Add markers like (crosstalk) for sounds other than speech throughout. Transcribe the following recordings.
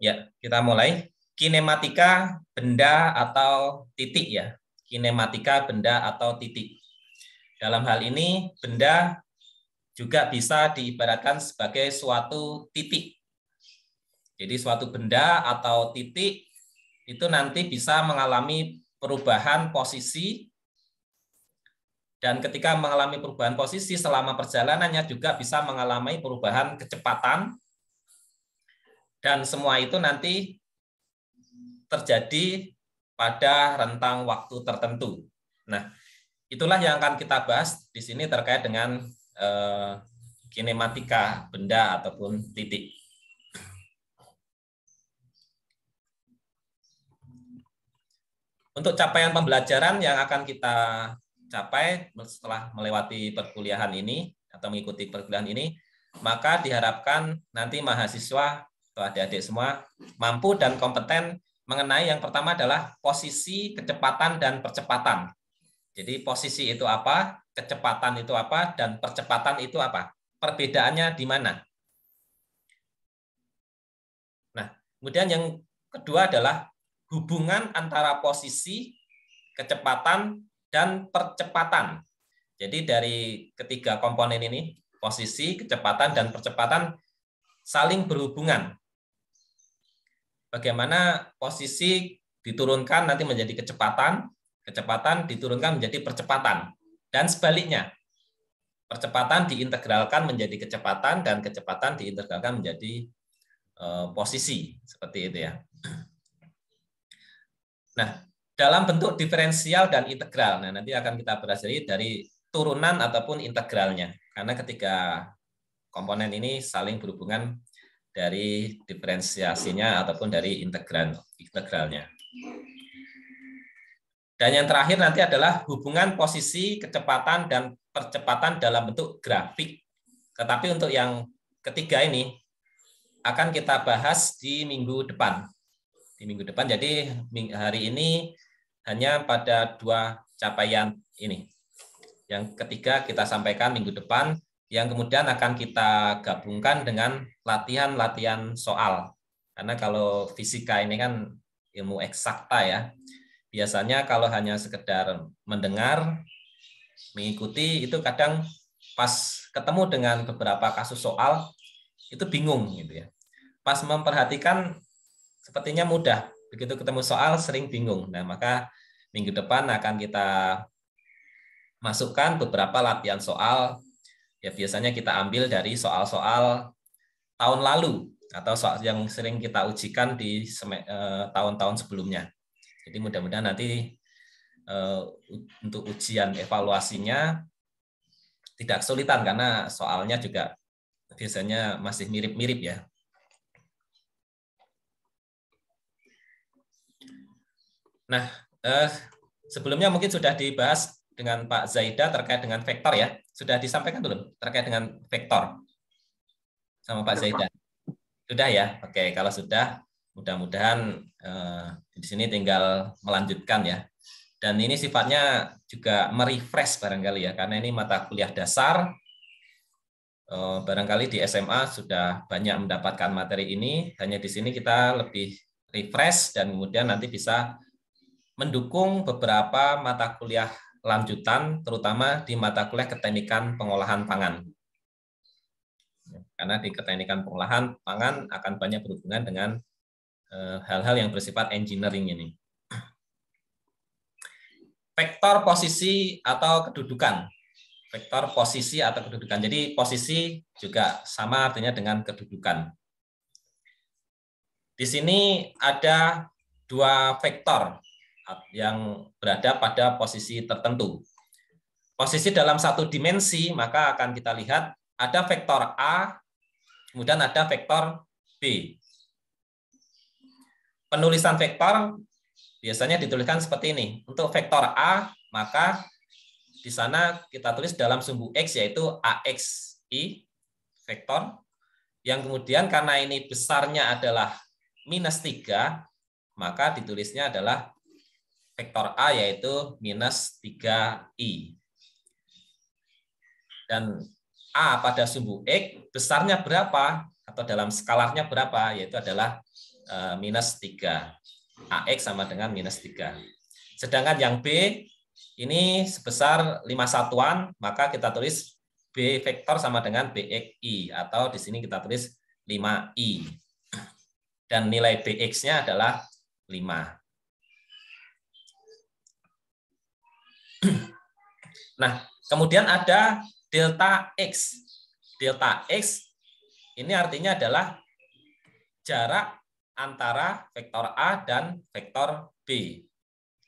Ya, kita mulai. Kinematika benda atau titik ya. Kinematika benda atau titik. Dalam hal ini benda juga bisa diibaratkan sebagai suatu titik. Jadi suatu benda atau titik itu nanti bisa mengalami perubahan posisi dan ketika mengalami perubahan posisi selama perjalanannya juga bisa mengalami perubahan kecepatan dan semua itu nanti terjadi pada rentang waktu tertentu. Nah, itulah yang akan kita bahas di sini terkait dengan eh, kinematika benda ataupun titik. Untuk capaian pembelajaran yang akan kita capai setelah melewati perkuliahan ini atau mengikuti perkuliahan ini, maka diharapkan nanti mahasiswa adik-adik semua mampu dan kompeten mengenai yang pertama adalah posisi, kecepatan, dan percepatan. Jadi posisi itu apa, kecepatan itu apa, dan percepatan itu apa. Perbedaannya di mana? Nah, kemudian yang kedua adalah hubungan antara posisi, kecepatan, dan percepatan. Jadi dari ketiga komponen ini, posisi, kecepatan, dan percepatan saling berhubungan bagaimana posisi diturunkan nanti menjadi kecepatan, kecepatan diturunkan menjadi percepatan, dan sebaliknya. Percepatan diintegralkan menjadi kecepatan, dan kecepatan diintegralkan menjadi e, posisi, seperti itu ya. Nah, dalam bentuk diferensial dan integral. Nah, nanti akan kita berhasil dari turunan ataupun integralnya. Karena ketika komponen ini saling berhubungan dari diferensiasinya ataupun dari integran integralnya. Dan yang terakhir nanti adalah hubungan posisi, kecepatan, dan percepatan dalam bentuk grafik. Tetapi untuk yang ketiga ini akan kita bahas di minggu depan. Di minggu depan, jadi hari ini hanya pada dua capaian ini. Yang ketiga kita sampaikan minggu depan yang kemudian akan kita gabungkan dengan latihan-latihan soal. Karena kalau fisika ini kan ilmu eksakta ya, biasanya kalau hanya sekedar mendengar, mengikuti itu kadang pas ketemu dengan beberapa kasus soal itu bingung gitu ya. Pas memperhatikan sepertinya mudah, begitu ketemu soal sering bingung. Nah, maka minggu depan akan kita masukkan beberapa latihan soal ya biasanya kita ambil dari soal-soal tahun lalu atau soal yang sering kita ujikan di eh, tahun-tahun sebelumnya. Jadi mudah-mudahan nanti eh, untuk ujian evaluasinya tidak kesulitan karena soalnya juga biasanya masih mirip-mirip ya. Nah, eh, sebelumnya mungkin sudah dibahas dengan Pak Zaida terkait dengan vektor ya sudah disampaikan belum terkait dengan vektor sama Pak Zaidan? Sudah ya. Oke, kalau sudah mudah-mudahan eh, di sini tinggal melanjutkan ya. Dan ini sifatnya juga merefresh barangkali ya karena ini mata kuliah dasar eh, barangkali di SMA sudah banyak mendapatkan materi ini, hanya di sini kita lebih refresh dan kemudian nanti bisa mendukung beberapa mata kuliah lanjutan terutama di mata kuliah keteknikan pengolahan pangan. Karena di keteknikan pengolahan pangan akan banyak berhubungan dengan eh, hal-hal yang bersifat engineering ini. Vektor posisi atau kedudukan. Vektor posisi atau kedudukan. Jadi posisi juga sama artinya dengan kedudukan. Di sini ada dua vektor yang berada pada posisi tertentu. Posisi dalam satu dimensi, maka akan kita lihat ada vektor A, kemudian ada vektor B. Penulisan vektor biasanya dituliskan seperti ini. Untuk vektor A, maka di sana kita tulis dalam sumbu X, yaitu AXI, vektor, yang kemudian karena ini besarnya adalah minus 3, maka ditulisnya adalah vektor A yaitu minus 3i. Dan A pada sumbu X besarnya berapa atau dalam skalarnya berapa yaitu adalah e, minus 3. AX sama dengan minus 3. Sedangkan yang B ini sebesar 5 satuan, maka kita tulis B vektor sama dengan BXI atau di sini kita tulis 5I. Dan nilai BX-nya adalah 5. Nah, kemudian ada delta X. Delta X ini artinya adalah jarak antara vektor A dan vektor B.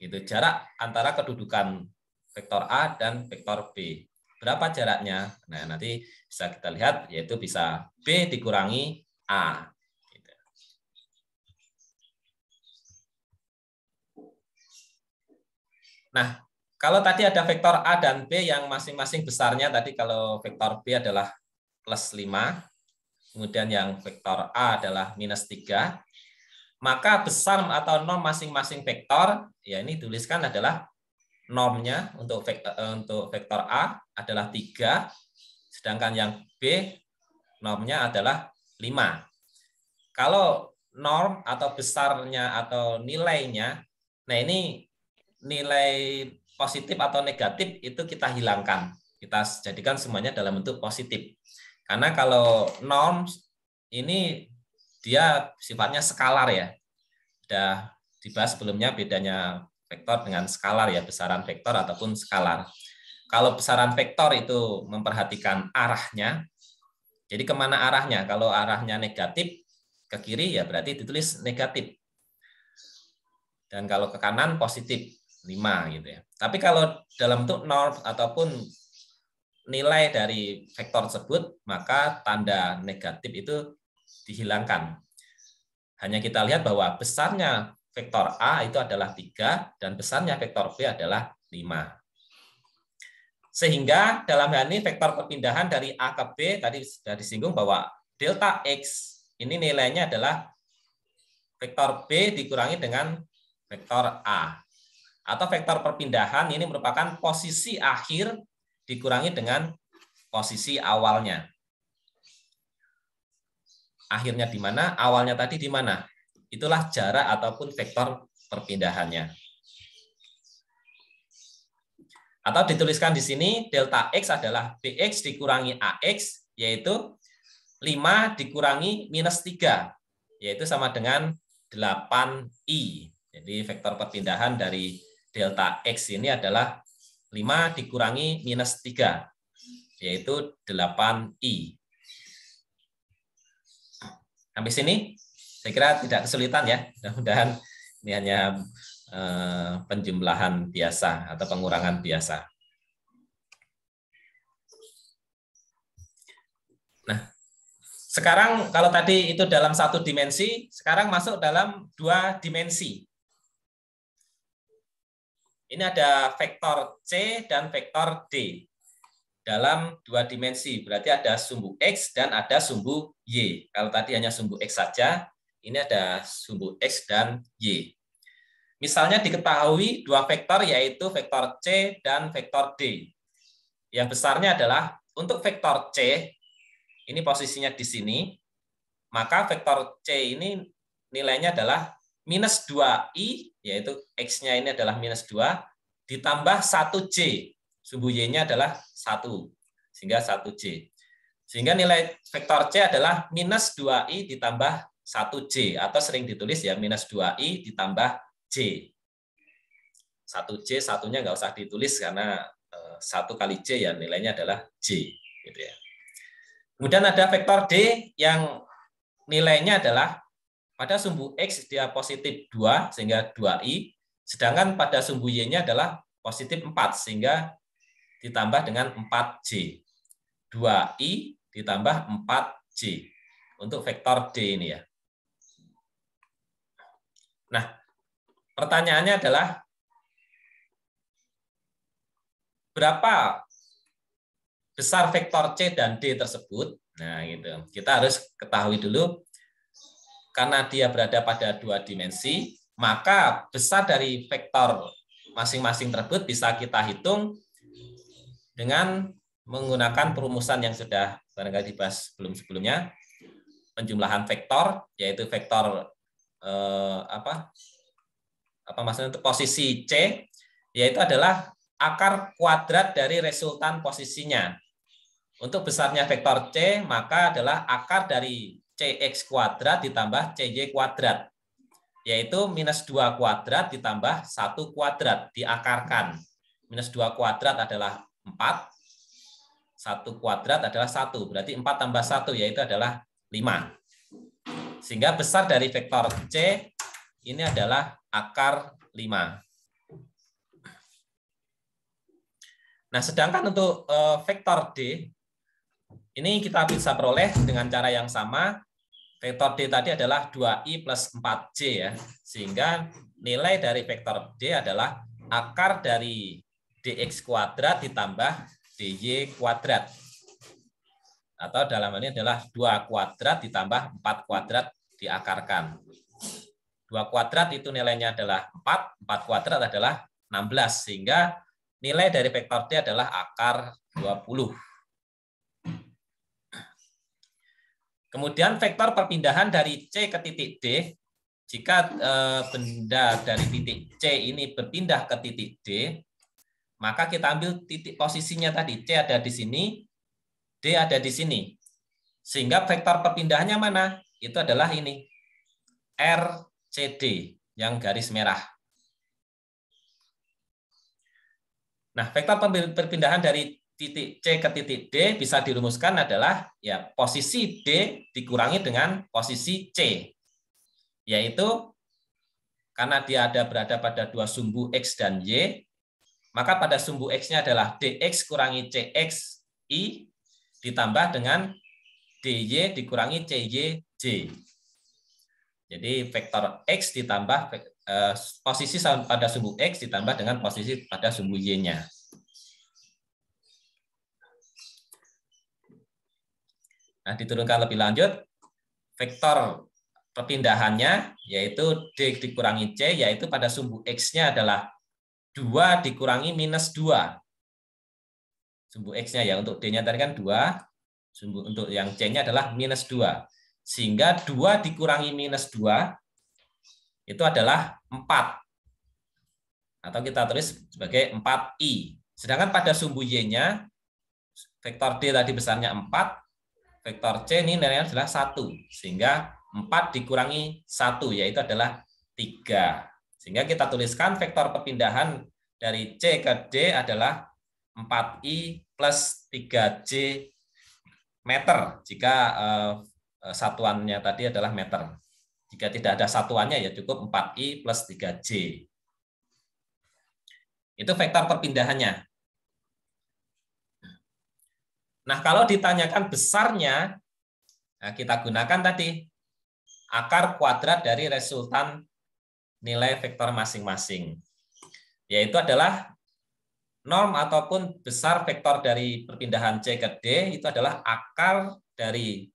Itu jarak antara kedudukan vektor A dan vektor B. Berapa jaraknya? Nah, nanti bisa kita lihat yaitu bisa B dikurangi A. Gitu. Nah, kalau tadi ada vektor A dan B yang masing-masing besarnya tadi kalau vektor B adalah plus 5, kemudian yang vektor A adalah minus 3, maka besar atau norm masing-masing vektor, ya ini tuliskan adalah normnya untuk vektor, eh, eh, untuk vektor A adalah 3, sedangkan yang B normnya adalah 5. Kalau norm atau besarnya atau nilainya, nah ini nilai positif atau negatif itu kita hilangkan. Kita jadikan semuanya dalam bentuk positif. Karena kalau norm ini dia sifatnya skalar ya. Sudah dibahas sebelumnya bedanya vektor dengan skalar ya, besaran vektor ataupun skalar. Kalau besaran vektor itu memperhatikan arahnya, jadi kemana arahnya? Kalau arahnya negatif ke kiri ya berarti ditulis negatif. Dan kalau ke kanan positif. 5 gitu ya. Tapi kalau dalam bentuk norm ataupun nilai dari vektor tersebut, maka tanda negatif itu dihilangkan. Hanya kita lihat bahwa besarnya vektor A itu adalah 3 dan besarnya vektor B adalah 5. Sehingga dalam hal ini vektor perpindahan dari A ke B tadi sudah disinggung bahwa delta X ini nilainya adalah vektor B dikurangi dengan vektor A atau vektor perpindahan ini merupakan posisi akhir dikurangi dengan posisi awalnya. Akhirnya di mana? Awalnya tadi di mana? Itulah jarak ataupun vektor perpindahannya. Atau dituliskan di sini delta x adalah bx dikurangi ax yaitu 5 dikurangi minus 3 yaitu sama dengan 8i. Jadi vektor perpindahan dari delta X ini adalah 5 dikurangi minus 3, yaitu 8I. Habis sini, saya kira tidak kesulitan ya. Mudah-mudahan ini hanya eh, penjumlahan biasa atau pengurangan biasa. Nah, sekarang kalau tadi itu dalam satu dimensi, sekarang masuk dalam dua dimensi. Ini ada vektor C dan vektor D dalam dua dimensi. Berarti ada sumbu X dan ada sumbu Y. Kalau tadi hanya sumbu X saja, ini ada sumbu X dan Y. Misalnya diketahui dua vektor yaitu vektor C dan vektor D. Yang besarnya adalah untuk vektor C, ini posisinya di sini, maka vektor C ini nilainya adalah minus 2i, yaitu x-nya ini adalah minus 2, ditambah 1j, sumbu y-nya adalah 1, sehingga 1j. Sehingga nilai vektor c adalah minus 2i ditambah 1j, atau sering ditulis ya minus 2i ditambah j. 1j, satunya nggak usah ditulis karena eh, satu kali j ya nilainya adalah j. Gitu ya. Kemudian ada vektor d yang nilainya adalah pada sumbu X dia positif 2 sehingga 2I, sedangkan pada sumbu Y-nya adalah positif 4 sehingga ditambah dengan 4J. 2I ditambah 4J untuk vektor D ini ya. Nah, pertanyaannya adalah berapa besar vektor C dan D tersebut? Nah, gitu. Kita harus ketahui dulu karena dia berada pada dua dimensi, maka besar dari vektor masing-masing tersebut bisa kita hitung dengan menggunakan perumusan yang sudah barangkali dibahas sebelum-sebelumnya, penjumlahan vektor, yaitu vektor eh, apa apa maksudnya untuk posisi C, yaitu adalah akar kuadrat dari resultan posisinya. Untuk besarnya vektor C, maka adalah akar dari CX kuadrat ditambah CY kuadrat, yaitu minus 2 kuadrat ditambah 1 kuadrat, diakarkan. Minus 2 kuadrat adalah 4, 1 kuadrat adalah 1, berarti 4 tambah 1 yaitu adalah 5. Sehingga besar dari vektor C ini adalah akar 5. Nah, sedangkan untuk eh, vektor D, ini kita bisa peroleh dengan cara yang sama, Vektor D tadi adalah 2I plus 4J ya. Sehingga nilai dari vektor D adalah akar dari dx kuadrat ditambah dy kuadrat. Atau dalam ini adalah 2 kuadrat ditambah 4 kuadrat diakarkan. 2 kuadrat itu nilainya adalah 4, 4 kuadrat adalah 16. Sehingga nilai dari vektor D adalah akar 20. Kemudian vektor perpindahan dari C ke titik D, jika eh, benda dari titik C ini berpindah ke titik D, maka kita ambil titik posisinya tadi. C ada di sini, D ada di sini. Sehingga vektor perpindahannya mana? Itu adalah ini, RCD yang garis merah. Nah, vektor perpindahan dari titik C ke titik D bisa dirumuskan adalah ya posisi D dikurangi dengan posisi C. Yaitu karena dia ada berada pada dua sumbu X dan Y, maka pada sumbu X-nya adalah DX kurangi CX I ditambah dengan DY dikurangi CY J. Jadi vektor X ditambah eh, posisi pada sumbu X ditambah dengan posisi pada sumbu Y-nya. Nah, diturunkan lebih lanjut, vektor perpindahannya yaitu D dikurangi C, yaitu pada sumbu X-nya adalah 2 dikurangi minus 2. Sumbu X-nya ya, untuk D-nya tadi kan 2, sumbu untuk yang C-nya adalah minus 2. Sehingga 2 dikurangi minus 2 itu adalah 4. Atau kita tulis sebagai 4I. Sedangkan pada sumbu Y-nya, vektor D tadi besarnya 4, vektor C ini nilainya adalah satu sehingga 4 dikurangi satu yaitu adalah tiga Sehingga kita tuliskan vektor perpindahan dari C ke D adalah 4I plus 3J meter jika eh, eh, satuannya tadi adalah meter. Jika tidak ada satuannya ya cukup 4I plus 3J. Itu vektor perpindahannya. Nah, kalau ditanyakan besarnya, nah kita gunakan tadi akar kuadrat dari resultan nilai vektor masing-masing, yaitu adalah norm ataupun besar vektor dari perpindahan C ke D itu adalah akar dari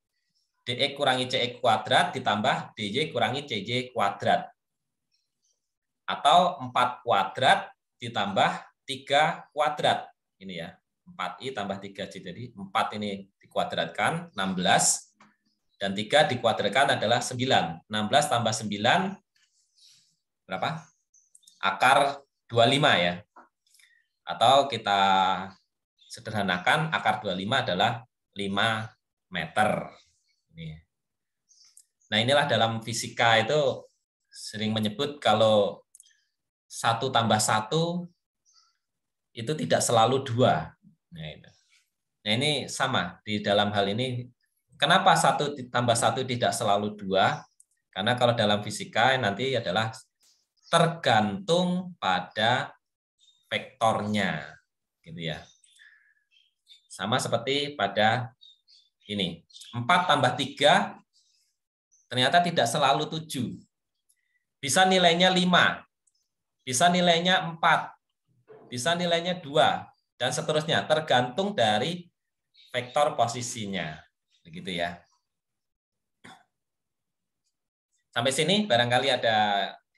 DE kurangi CE kuadrat ditambah dj kurangi cj kuadrat. Atau 4 kuadrat ditambah 3 kuadrat. Ini ya, 4i tambah 3j. Jadi 4 ini dikuadratkan 16 dan 3 dikuadratkan adalah 9. 16 tambah 9 berapa? Akar 25 ya. Atau kita sederhanakan akar 25 adalah 5 meter. Nah inilah dalam fisika itu sering menyebut kalau satu tambah satu itu tidak selalu dua Nah, itu. nah ini sama di dalam hal ini. Kenapa satu ditambah satu tidak selalu dua? Karena kalau dalam fisika nanti adalah tergantung pada vektornya, gitu ya. Sama seperti pada ini. 4 tambah 3 ternyata tidak selalu tujuh Bisa nilainya lima bisa nilainya empat bisa nilainya dua dan seterusnya tergantung dari vektor posisinya begitu ya sampai sini barangkali ada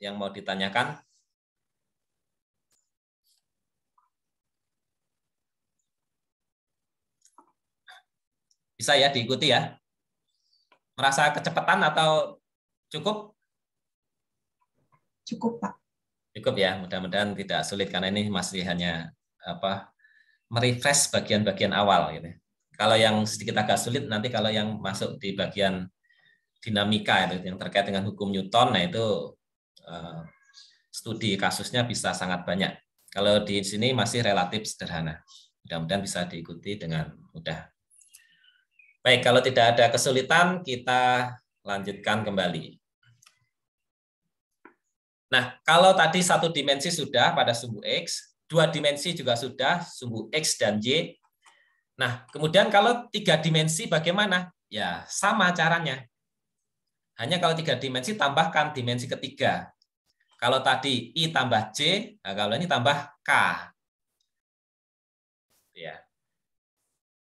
yang mau ditanyakan bisa ya diikuti ya merasa kecepatan atau cukup cukup pak cukup ya mudah-mudahan tidak sulit karena ini masih hanya apa merefresh bagian-bagian awal gitu. Kalau yang sedikit agak sulit nanti kalau yang masuk di bagian dinamika itu yang terkait dengan hukum Newton nah itu eh, studi kasusnya bisa sangat banyak. Kalau di sini masih relatif sederhana. Mudah-mudahan bisa diikuti dengan mudah. Baik, kalau tidak ada kesulitan kita lanjutkan kembali. Nah, kalau tadi satu dimensi sudah pada sumbu X, dua dimensi juga sudah, sumbu X dan Y. Nah, kemudian kalau tiga dimensi bagaimana? Ya, sama caranya. Hanya kalau tiga dimensi tambahkan dimensi ketiga. Kalau tadi I tambah J, nah kalau ini tambah K. Ya.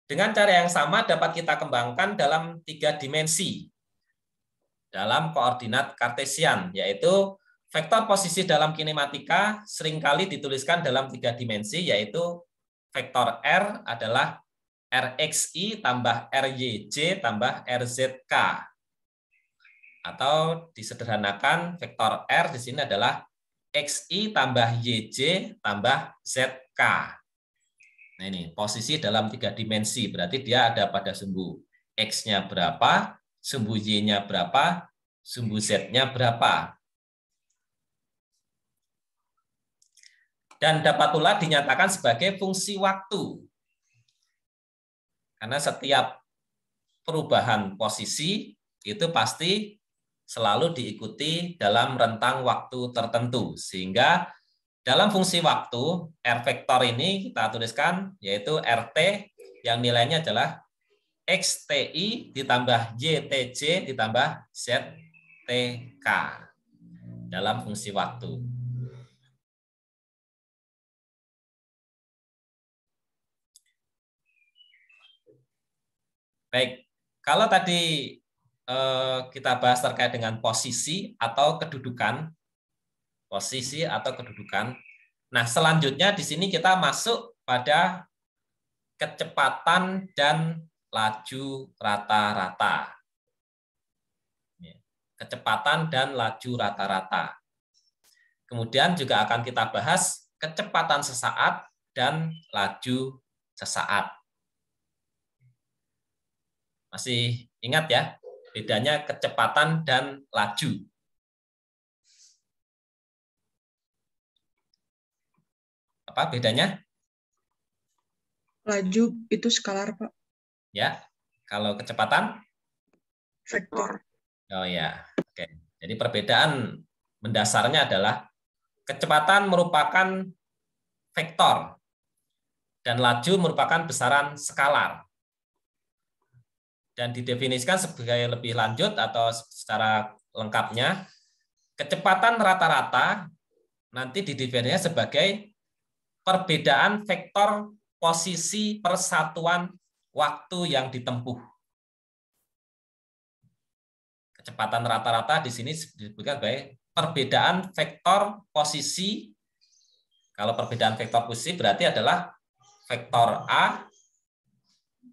Dengan cara yang sama dapat kita kembangkan dalam tiga dimensi. Dalam koordinat kartesian, yaitu Vektor posisi dalam kinematika seringkali dituliskan dalam tiga dimensi, yaitu vektor R adalah RXI tambah RYJ tambah RZK. Atau disederhanakan vektor R di sini adalah XI tambah YJ tambah ZK. Nah ini posisi dalam tiga dimensi, berarti dia ada pada sumbu X-nya berapa, sumbu Y-nya berapa, sumbu Z-nya berapa. Dan dapat pula dinyatakan sebagai fungsi waktu. Karena setiap perubahan posisi itu pasti selalu diikuti dalam rentang waktu tertentu. Sehingga dalam fungsi waktu, R vektor ini kita tuliskan yaitu RT yang nilainya adalah XTI ditambah YTC ditambah ZTK dalam fungsi waktu. Baik, kalau tadi eh, kita bahas terkait dengan posisi atau kedudukan, posisi atau kedudukan. Nah, selanjutnya di sini kita masuk pada kecepatan dan laju rata-rata. Kecepatan dan laju rata-rata. Kemudian juga akan kita bahas kecepatan sesaat dan laju sesaat. Masih ingat ya, bedanya kecepatan dan laju. Apa bedanya? Laju itu skalar, Pak. Ya. Kalau kecepatan? Vektor. Oh ya. Oke. Jadi perbedaan mendasarnya adalah kecepatan merupakan vektor dan laju merupakan besaran skalar dan didefinisikan sebagai lebih lanjut atau secara lengkapnya kecepatan rata-rata nanti didefinisikan sebagai perbedaan vektor posisi persatuan waktu yang ditempuh. Kecepatan rata-rata di sini disebutkan sebagai perbedaan vektor posisi. Kalau perbedaan vektor posisi berarti adalah vektor A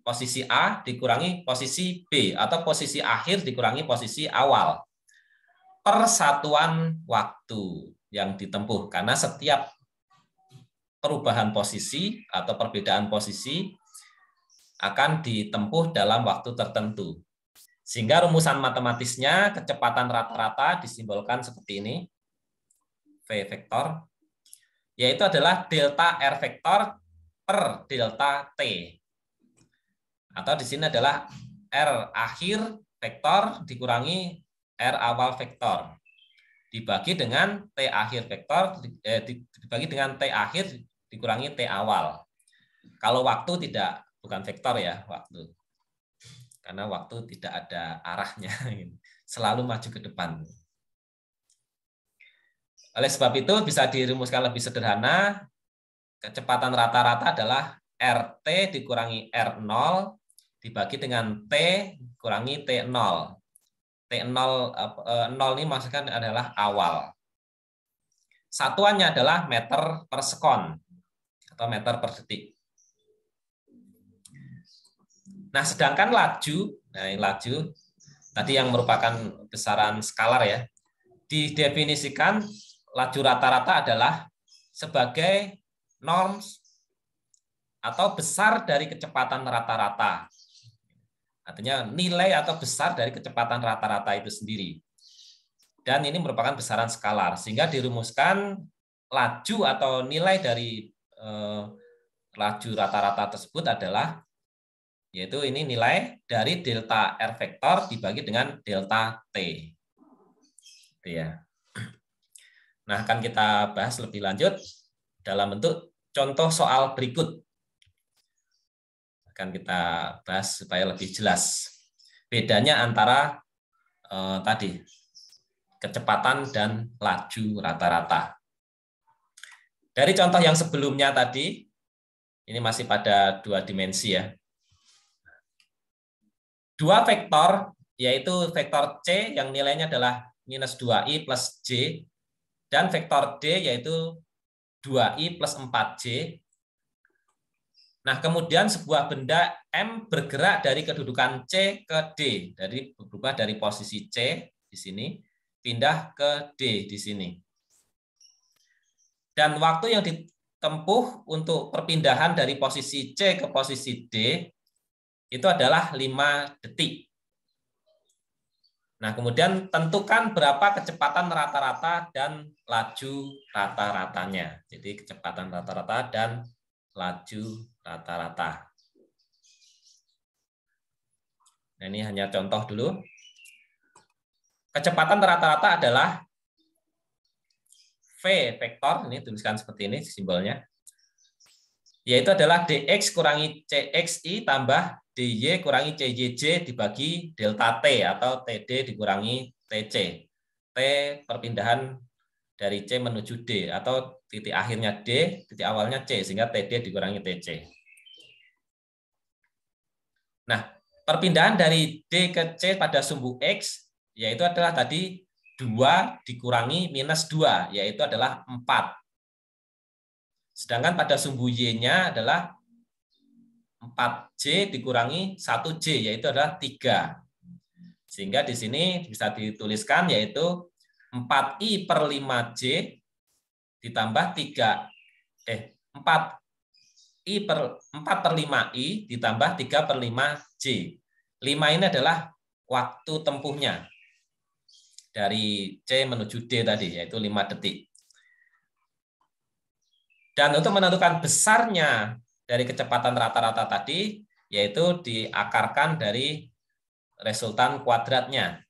posisi A dikurangi posisi B atau posisi akhir dikurangi posisi awal. Persatuan waktu yang ditempuh karena setiap perubahan posisi atau perbedaan posisi akan ditempuh dalam waktu tertentu. Sehingga rumusan matematisnya kecepatan rata-rata disimbolkan seperti ini. V vektor yaitu adalah delta R vektor per delta T. Atau di sini adalah R akhir vektor dikurangi R awal vektor. Dibagi dengan T akhir vektor, eh, dibagi dengan T akhir dikurangi T awal. Kalau waktu tidak, bukan vektor ya, waktu. Karena waktu tidak ada arahnya, (laughs) selalu maju ke depan. Oleh sebab itu bisa dirumuskan lebih sederhana, kecepatan rata-rata adalah RT dikurangi R0 dibagi dengan T kurangi T0. T0 0 ini maksudkan adalah awal. Satuannya adalah meter per sekon atau meter per detik. Nah, sedangkan laju, nah ini laju tadi yang merupakan besaran skalar ya, didefinisikan laju rata-rata adalah sebagai norms atau besar dari kecepatan rata-rata Artinya nilai atau besar dari kecepatan rata-rata itu sendiri. Dan ini merupakan besaran skalar, sehingga dirumuskan laju atau nilai dari eh, laju rata-rata tersebut adalah yaitu ini nilai dari delta R vektor dibagi dengan delta T. Gitu ya. Nah, akan kita bahas lebih lanjut dalam bentuk contoh soal berikut akan kita bahas supaya lebih jelas. Bedanya antara eh, tadi kecepatan dan laju rata-rata. Dari contoh yang sebelumnya tadi, ini masih pada dua dimensi ya. Dua vektor, yaitu vektor C yang nilainya adalah minus 2i plus j, dan vektor D yaitu 2i plus 4j Nah, kemudian sebuah benda M bergerak dari kedudukan C ke D, dari berubah dari posisi C di sini pindah ke D di sini. Dan waktu yang ditempuh untuk perpindahan dari posisi C ke posisi D itu adalah 5 detik. Nah, kemudian tentukan berapa kecepatan rata-rata dan laju rata-ratanya. Jadi kecepatan rata-rata dan laju rata-rata. Nah, ini hanya contoh dulu. Kecepatan rata-rata adalah V vektor, ini tuliskan seperti ini simbolnya, yaitu adalah dx kurangi cxi tambah dy kurangi cyj dibagi delta t atau td dikurangi tc. T perpindahan dari C menuju D atau titik akhirnya D, titik awalnya C, sehingga TD dikurangi TC. Nah, perpindahan dari D ke C pada sumbu X, yaitu adalah tadi 2 dikurangi minus 2, yaitu adalah 4. Sedangkan pada sumbu Y-nya adalah 4J dikurangi 1J, yaitu adalah 3. Sehingga di sini bisa dituliskan yaitu 4I per 5J ditambah 3 eh 4 i per 4 per 5 i ditambah 3 per 5 j. 5 ini adalah waktu tempuhnya dari C menuju D tadi, yaitu 5 detik. Dan untuk menentukan besarnya dari kecepatan rata-rata tadi, yaitu diakarkan dari resultan kuadratnya,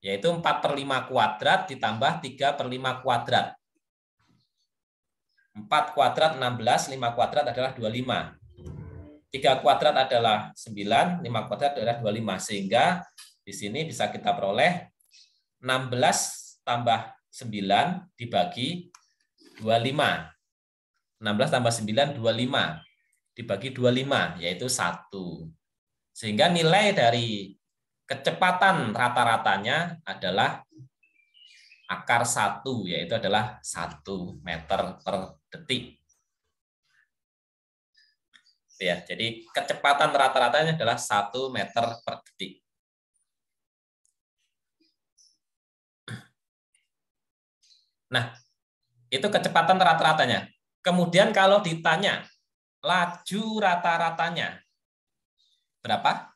yaitu 4 per 5 kuadrat ditambah 3 per 5 kuadrat. 4 kuadrat 16, 5 kuadrat adalah 25. 3 kuadrat adalah 9, 5 kuadrat adalah 25. Sehingga di sini bisa kita peroleh 16 tambah 9 dibagi 25. 16 tambah 9, 25. Dibagi 25, yaitu 1. Sehingga nilai dari kecepatan rata-ratanya adalah 1,5 akar satu yaitu adalah satu meter per detik. Ya, jadi kecepatan rata-ratanya adalah satu meter per detik. Nah, itu kecepatan rata-ratanya. Kemudian kalau ditanya laju rata-ratanya berapa?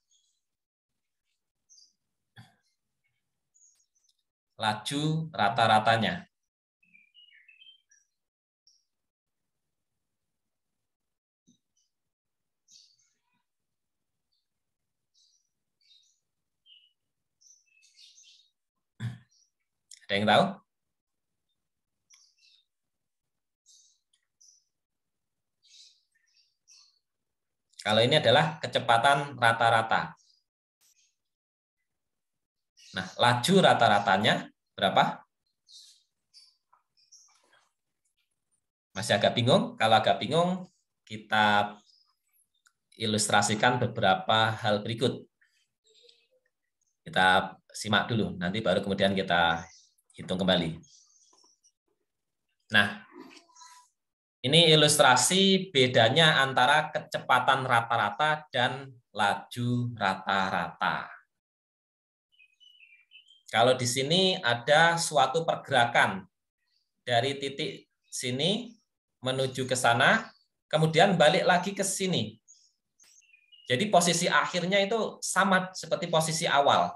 laju rata-ratanya. Ada yang tahu? Kalau ini adalah kecepatan rata-rata. Nah, laju rata-ratanya berapa? Masih agak bingung? Kalau agak bingung, kita ilustrasikan beberapa hal berikut. Kita simak dulu, nanti baru kemudian kita hitung kembali. Nah, ini ilustrasi bedanya antara kecepatan rata-rata dan laju rata-rata. Kalau di sini ada suatu pergerakan dari titik sini menuju ke sana, kemudian balik lagi ke sini. Jadi posisi akhirnya itu sama seperti posisi awal.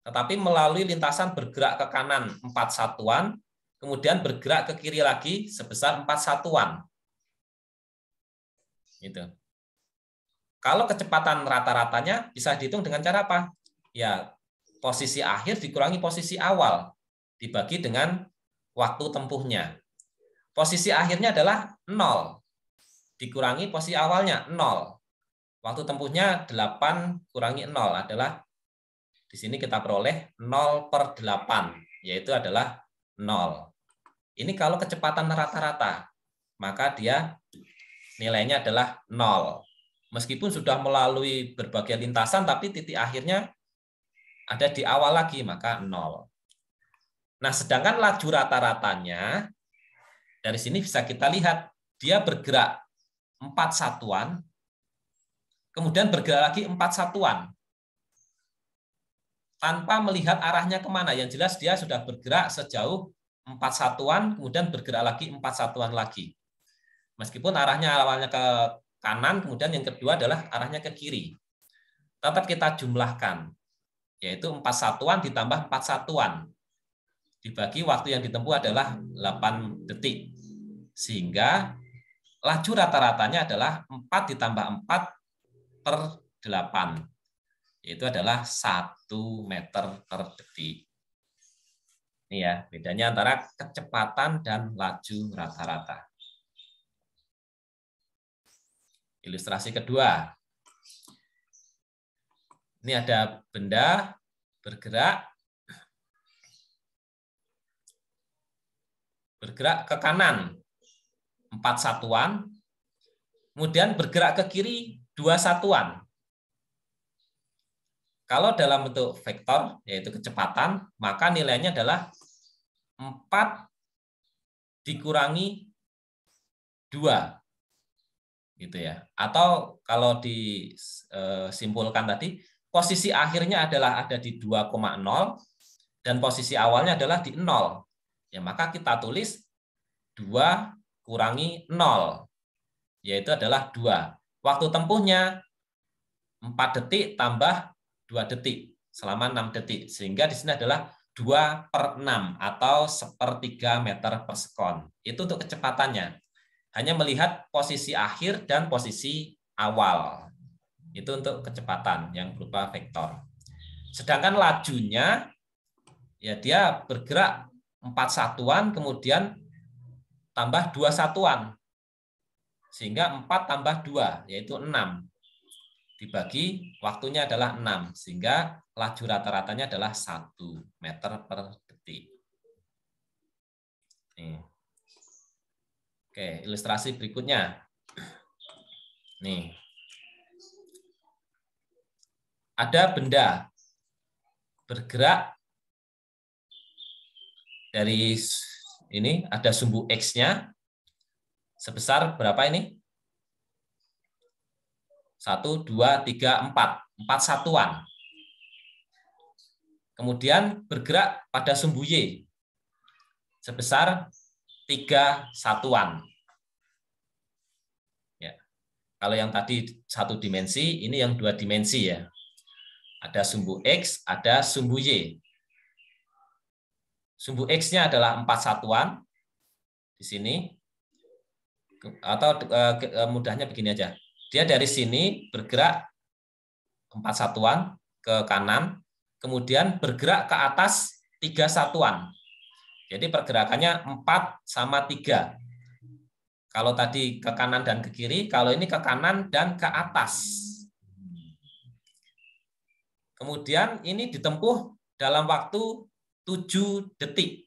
Tetapi melalui lintasan bergerak ke kanan 4 satuan, kemudian bergerak ke kiri lagi sebesar 4 satuan. Gitu. Kalau kecepatan rata-ratanya bisa dihitung dengan cara apa? Ya, posisi akhir dikurangi posisi awal dibagi dengan waktu tempuhnya. Posisi akhirnya adalah 0 dikurangi posisi awalnya 0. Waktu tempuhnya 8 kurangi 0 adalah di sini kita peroleh 0 per 8, yaitu adalah 0. Ini kalau kecepatan rata-rata, maka dia nilainya adalah 0. Meskipun sudah melalui berbagai lintasan, tapi titik akhirnya ada di awal lagi maka nol. Nah, sedangkan laju rata-ratanya dari sini bisa kita lihat dia bergerak empat satuan kemudian bergerak lagi empat satuan tanpa melihat arahnya kemana. Yang jelas dia sudah bergerak sejauh empat satuan, kemudian bergerak lagi empat satuan lagi. Meskipun arahnya awalnya ke kanan, kemudian yang kedua adalah arahnya ke kiri. Tetap kita jumlahkan yaitu empat satuan ditambah empat satuan. Dibagi waktu yang ditempuh adalah 8 detik. Sehingga laju rata-ratanya adalah 4 ditambah 4 per 8. Yaitu adalah 1 meter per detik. Ini ya, bedanya antara kecepatan dan laju rata-rata. Ilustrasi kedua. Ini ada benda bergerak bergerak ke kanan empat satuan, kemudian bergerak ke kiri dua satuan. Kalau dalam bentuk vektor, yaitu kecepatan, maka nilainya adalah 4 dikurangi 2. Gitu ya. Atau kalau disimpulkan tadi, posisi akhirnya adalah ada di 2,0 dan posisi awalnya adalah di 0. Ya, maka kita tulis 2 kurangi 0, yaitu adalah 2. Waktu tempuhnya 4 detik tambah 2 detik selama 6 detik. Sehingga di sini adalah 2 per 6 atau 1 3 meter per sekon. Itu untuk kecepatannya. Hanya melihat posisi akhir dan posisi awal. Itu untuk kecepatan yang berupa vektor. Sedangkan lajunya ya dia bergerak empat satuan kemudian tambah dua satuan. Sehingga empat tambah dua yaitu enam Dibagi waktunya adalah enam sehingga laju rata-ratanya adalah satu meter per detik. Nih. Oke, ilustrasi berikutnya. Nih ada benda bergerak dari ini ada sumbu X-nya sebesar berapa ini? satu dua tiga empat empat satuan. Kemudian bergerak pada sumbu Y sebesar tiga satuan. Ya. Kalau yang tadi satu dimensi, ini yang dua dimensi ya. Ada sumbu X, ada sumbu Y. Sumbu X-nya adalah empat satuan di sini. Atau eh, eh, mudahnya begini aja. Dia dari sini bergerak empat satuan ke kanan, kemudian bergerak ke atas tiga satuan. Jadi pergerakannya empat sama tiga. Kalau tadi ke kanan dan ke kiri, kalau ini ke kanan dan ke atas. Kemudian ini ditempuh dalam waktu 7 detik.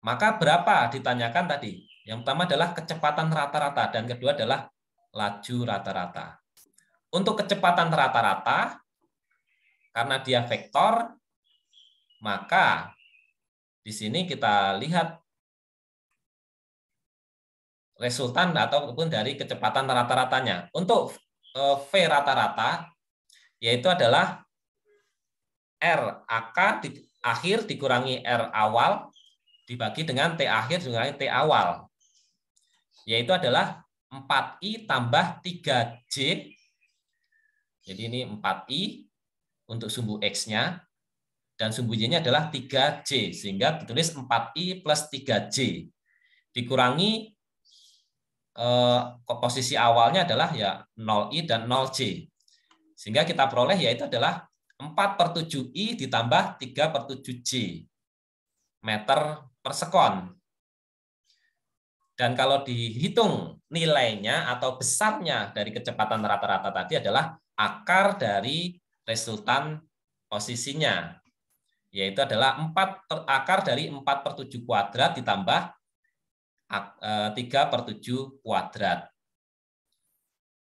Maka berapa ditanyakan tadi? Yang pertama adalah kecepatan rata-rata dan kedua adalah laju rata-rata. Untuk kecepatan rata-rata, karena dia vektor, maka di sini kita lihat resultan ataupun dari kecepatan rata-ratanya. Untuk eh, V rata-rata yaitu adalah R AK di, akhir dikurangi R awal dibagi dengan T akhir dikurangi T awal. Yaitu adalah 4I tambah 3J. Jadi ini 4I untuk sumbu X-nya. Dan sumbu Y-nya adalah 3J. Sehingga ditulis 4I plus 3J. Dikurangi eh, posisi awalnya adalah ya 0I dan 0J. Sehingga kita peroleh yaitu adalah 4 per 7i ditambah 3 per 7j meter per sekon. Dan kalau dihitung nilainya atau besarnya dari kecepatan rata-rata tadi adalah akar dari resultan posisinya, yaitu adalah 4 per, akar dari 4 per 7 kuadrat ditambah 3 eh, per 7 kuadrat.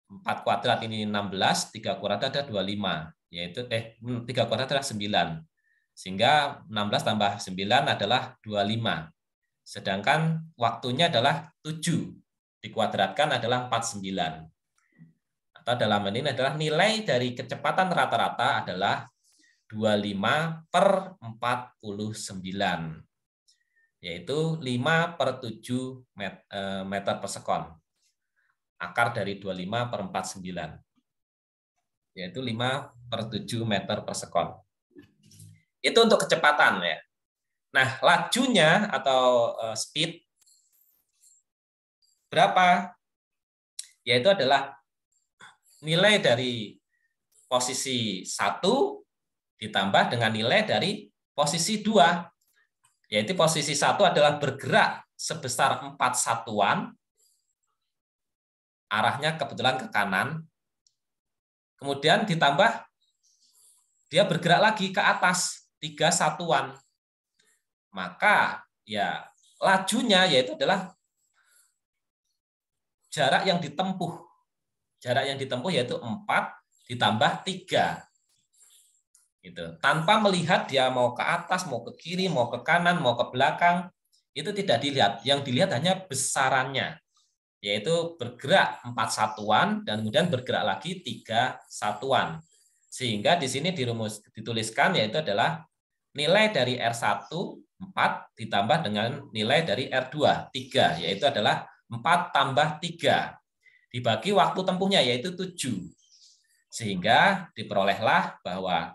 4 kuadrat ini 16, 3 kuadrat ada 25, yaitu eh 3 hmm, kuadrat adalah 9. Sehingga 16 tambah 9 adalah 25. Sedangkan waktunya adalah 7. Dikuadratkan adalah 49. Atau dalam ini adalah nilai dari kecepatan rata-rata adalah 25 per 49 yaitu 5 per 7 eh, meter per sekon akar dari 25 per 49, yaitu 5 per 7 meter per sekon. Itu untuk kecepatan ya. Nah, lajunya atau eh, speed berapa? Yaitu adalah nilai dari posisi 1 ditambah dengan nilai dari posisi 2. Yaitu posisi 1 adalah bergerak sebesar 4 satuan arahnya kebetulan ke kanan. Kemudian ditambah dia bergerak lagi ke atas tiga satuan. Maka ya lajunya yaitu adalah jarak yang ditempuh. Jarak yang ditempuh yaitu 4 ditambah 3. Gitu. Tanpa melihat dia mau ke atas, mau ke kiri, mau ke kanan, mau ke belakang, itu tidak dilihat. Yang dilihat hanya besarannya yaitu bergerak empat satuan dan kemudian bergerak lagi tiga satuan. Sehingga di sini dirumus, dituliskan yaitu adalah nilai dari R1 4 ditambah dengan nilai dari R2 3 yaitu adalah 4 tambah 3 dibagi waktu tempuhnya yaitu 7. Sehingga diperolehlah bahwa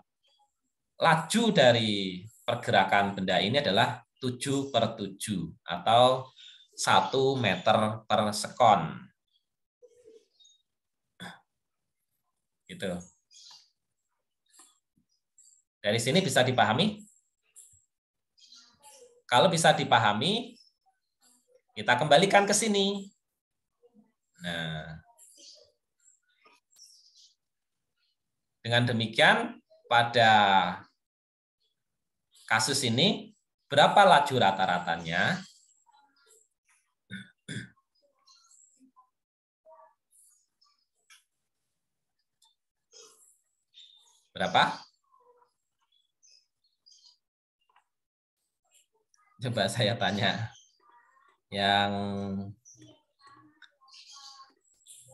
laju dari pergerakan benda ini adalah 7 per 7 atau 1 meter per sekon. Gitu. Dari sini bisa dipahami? Kalau bisa dipahami, kita kembalikan ke sini. Nah, dengan demikian, pada kasus ini, berapa laju rata-ratanya? Berapa? Coba saya tanya yang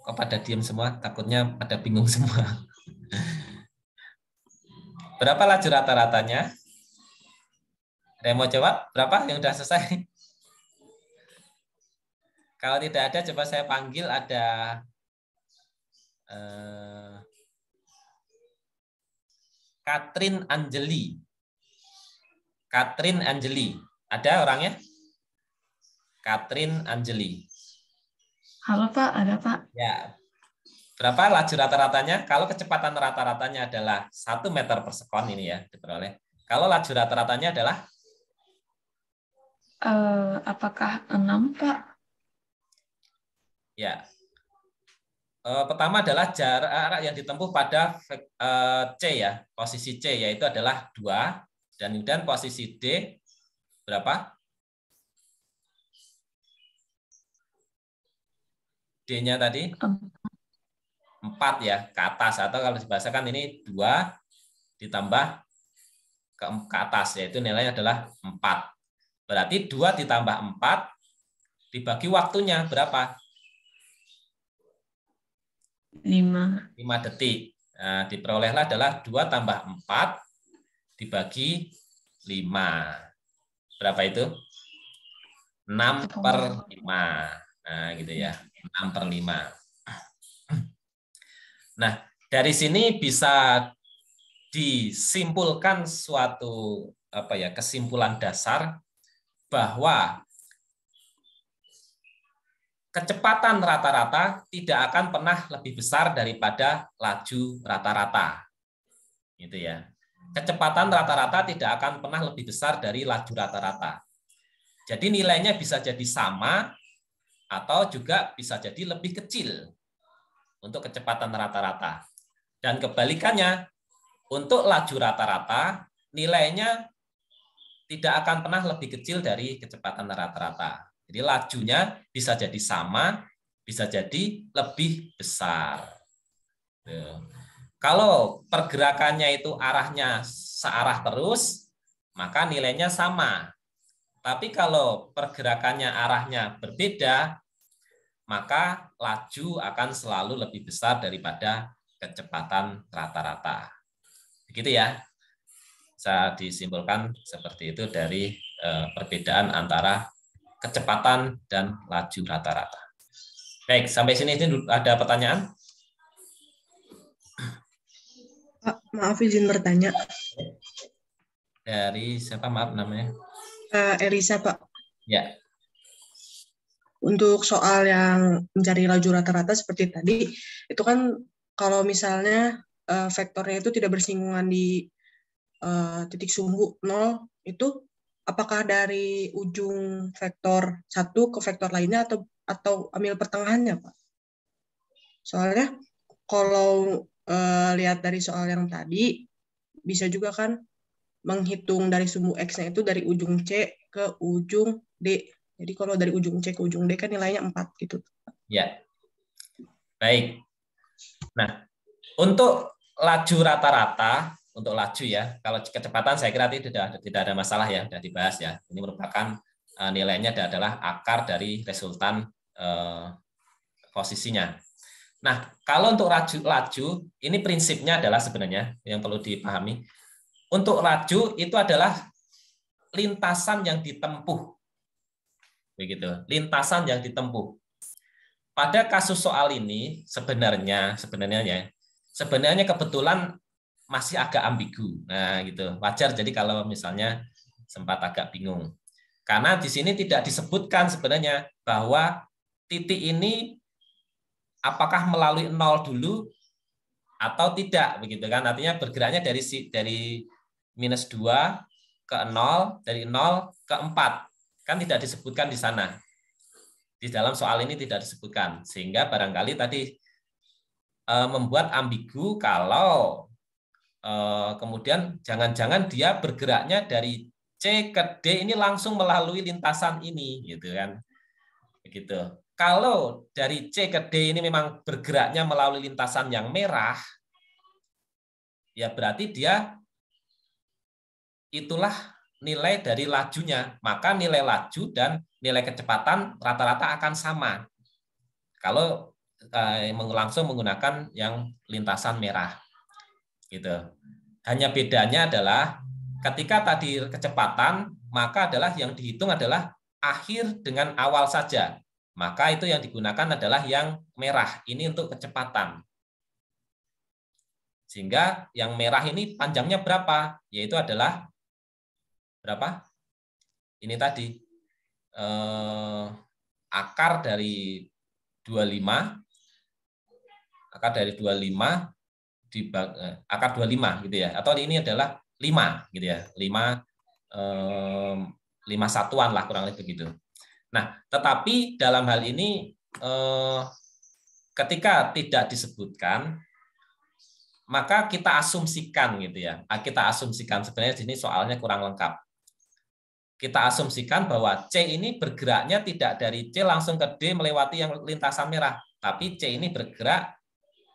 kok pada diam semua takutnya pada bingung (laughs) semua berapa laju rata-ratanya ada yang jawab berapa yang sudah selesai kalau tidak ada coba saya panggil ada eh, Katrin Anjeli. Katrin Anjeli. Ada orangnya? Katrin Anjeli. Halo Pak, ada Pak. Ya. Berapa laju rata-ratanya? Kalau kecepatan rata-ratanya adalah 1 meter per sekon ini ya diperoleh. Kalau laju rata-ratanya adalah? Uh, apakah 6 Pak? Ya, Eh, pertama adalah jarak yang ditempuh pada eh, C ya, posisi C yaitu adalah dua dan kemudian posisi D berapa? D-nya tadi empat ya, ke atas atau kalau dibahasakan ini dua ditambah ke, atas yaitu nilainya adalah empat Berarti dua ditambah empat dibagi waktunya berapa? 5. 5 detik. Nah, diperolehlah adalah 2 tambah 4 dibagi 5. Berapa itu? 6 per 5. Nah, gitu ya. 6 per 5. Nah, dari sini bisa disimpulkan suatu apa ya kesimpulan dasar bahwa kecepatan rata-rata tidak akan pernah lebih besar daripada laju rata-rata. Gitu ya. Kecepatan rata-rata tidak akan pernah lebih besar dari laju rata-rata. Jadi nilainya bisa jadi sama atau juga bisa jadi lebih kecil untuk kecepatan rata-rata. Dan kebalikannya, untuk laju rata-rata nilainya tidak akan pernah lebih kecil dari kecepatan rata-rata. Jadi lajunya bisa jadi sama, bisa jadi lebih besar. Kalau pergerakannya itu arahnya searah terus, maka nilainya sama. Tapi kalau pergerakannya arahnya berbeda, maka laju akan selalu lebih besar daripada kecepatan rata-rata. Begitu ya. Saya disimpulkan seperti itu dari eh, perbedaan antara kecepatan, dan laju rata-rata. Baik, sampai sini ada pertanyaan? Pak, maaf izin bertanya. Dari siapa maaf namanya? Uh, eh, Elisa, Pak. Ya. Untuk soal yang mencari laju rata-rata seperti tadi, itu kan kalau misalnya eh, vektornya itu tidak bersinggungan di eh, titik sumbu nol itu apakah dari ujung vektor satu ke vektor lainnya atau atau ambil pertengahannya pak soalnya kalau e, lihat dari soal yang tadi bisa juga kan menghitung dari sumbu x-nya itu dari ujung c ke ujung d jadi kalau dari ujung c ke ujung d kan nilainya 4 gitu ya baik nah untuk laju rata-rata untuk laju ya. Kalau kecepatan saya kira tadi tidak, tidak ada masalah ya, sudah dibahas ya. Ini merupakan eh, nilainya adalah akar dari resultan eh, posisinya. Nah, kalau untuk laju-laju, ini prinsipnya adalah sebenarnya yang perlu dipahami. Untuk laju itu adalah lintasan yang ditempuh. Begitu, lintasan yang ditempuh. Pada kasus soal ini sebenarnya sebenarnya ya, sebenarnya kebetulan masih agak ambigu. Nah, gitu. Wajar jadi kalau misalnya sempat agak bingung. Karena di sini tidak disebutkan sebenarnya bahwa titik ini apakah melalui nol dulu atau tidak begitu kan artinya bergeraknya dari si dari minus 2 ke 0 dari 0 ke 4 kan tidak disebutkan di sana di dalam soal ini tidak disebutkan sehingga barangkali tadi eh, membuat ambigu kalau Eh, kemudian jangan-jangan dia bergeraknya dari C ke D ini langsung melalui lintasan ini gitu kan begitu kalau dari C ke D ini memang bergeraknya melalui lintasan yang merah ya berarti dia itulah nilai dari lajunya maka nilai laju dan nilai kecepatan rata-rata akan sama kalau eh, langsung menggunakan yang lintasan merah gitu. Hanya bedanya adalah ketika tadi kecepatan maka adalah yang dihitung adalah akhir dengan awal saja. Maka itu yang digunakan adalah yang merah. Ini untuk kecepatan. Sehingga yang merah ini panjangnya berapa? Yaitu adalah berapa? Ini tadi eh, akar dari 25 akar dari 25 di eh, akar 25 gitu ya atau ini adalah 5 gitu ya 5 eh, satuan lah kurang lebih begitu nah tetapi dalam hal ini eh, ketika tidak disebutkan maka kita asumsikan gitu ya ah, kita asumsikan sebenarnya sini soalnya kurang lengkap kita asumsikan bahwa C ini bergeraknya tidak dari C langsung ke D melewati yang lintasan merah, tapi C ini bergerak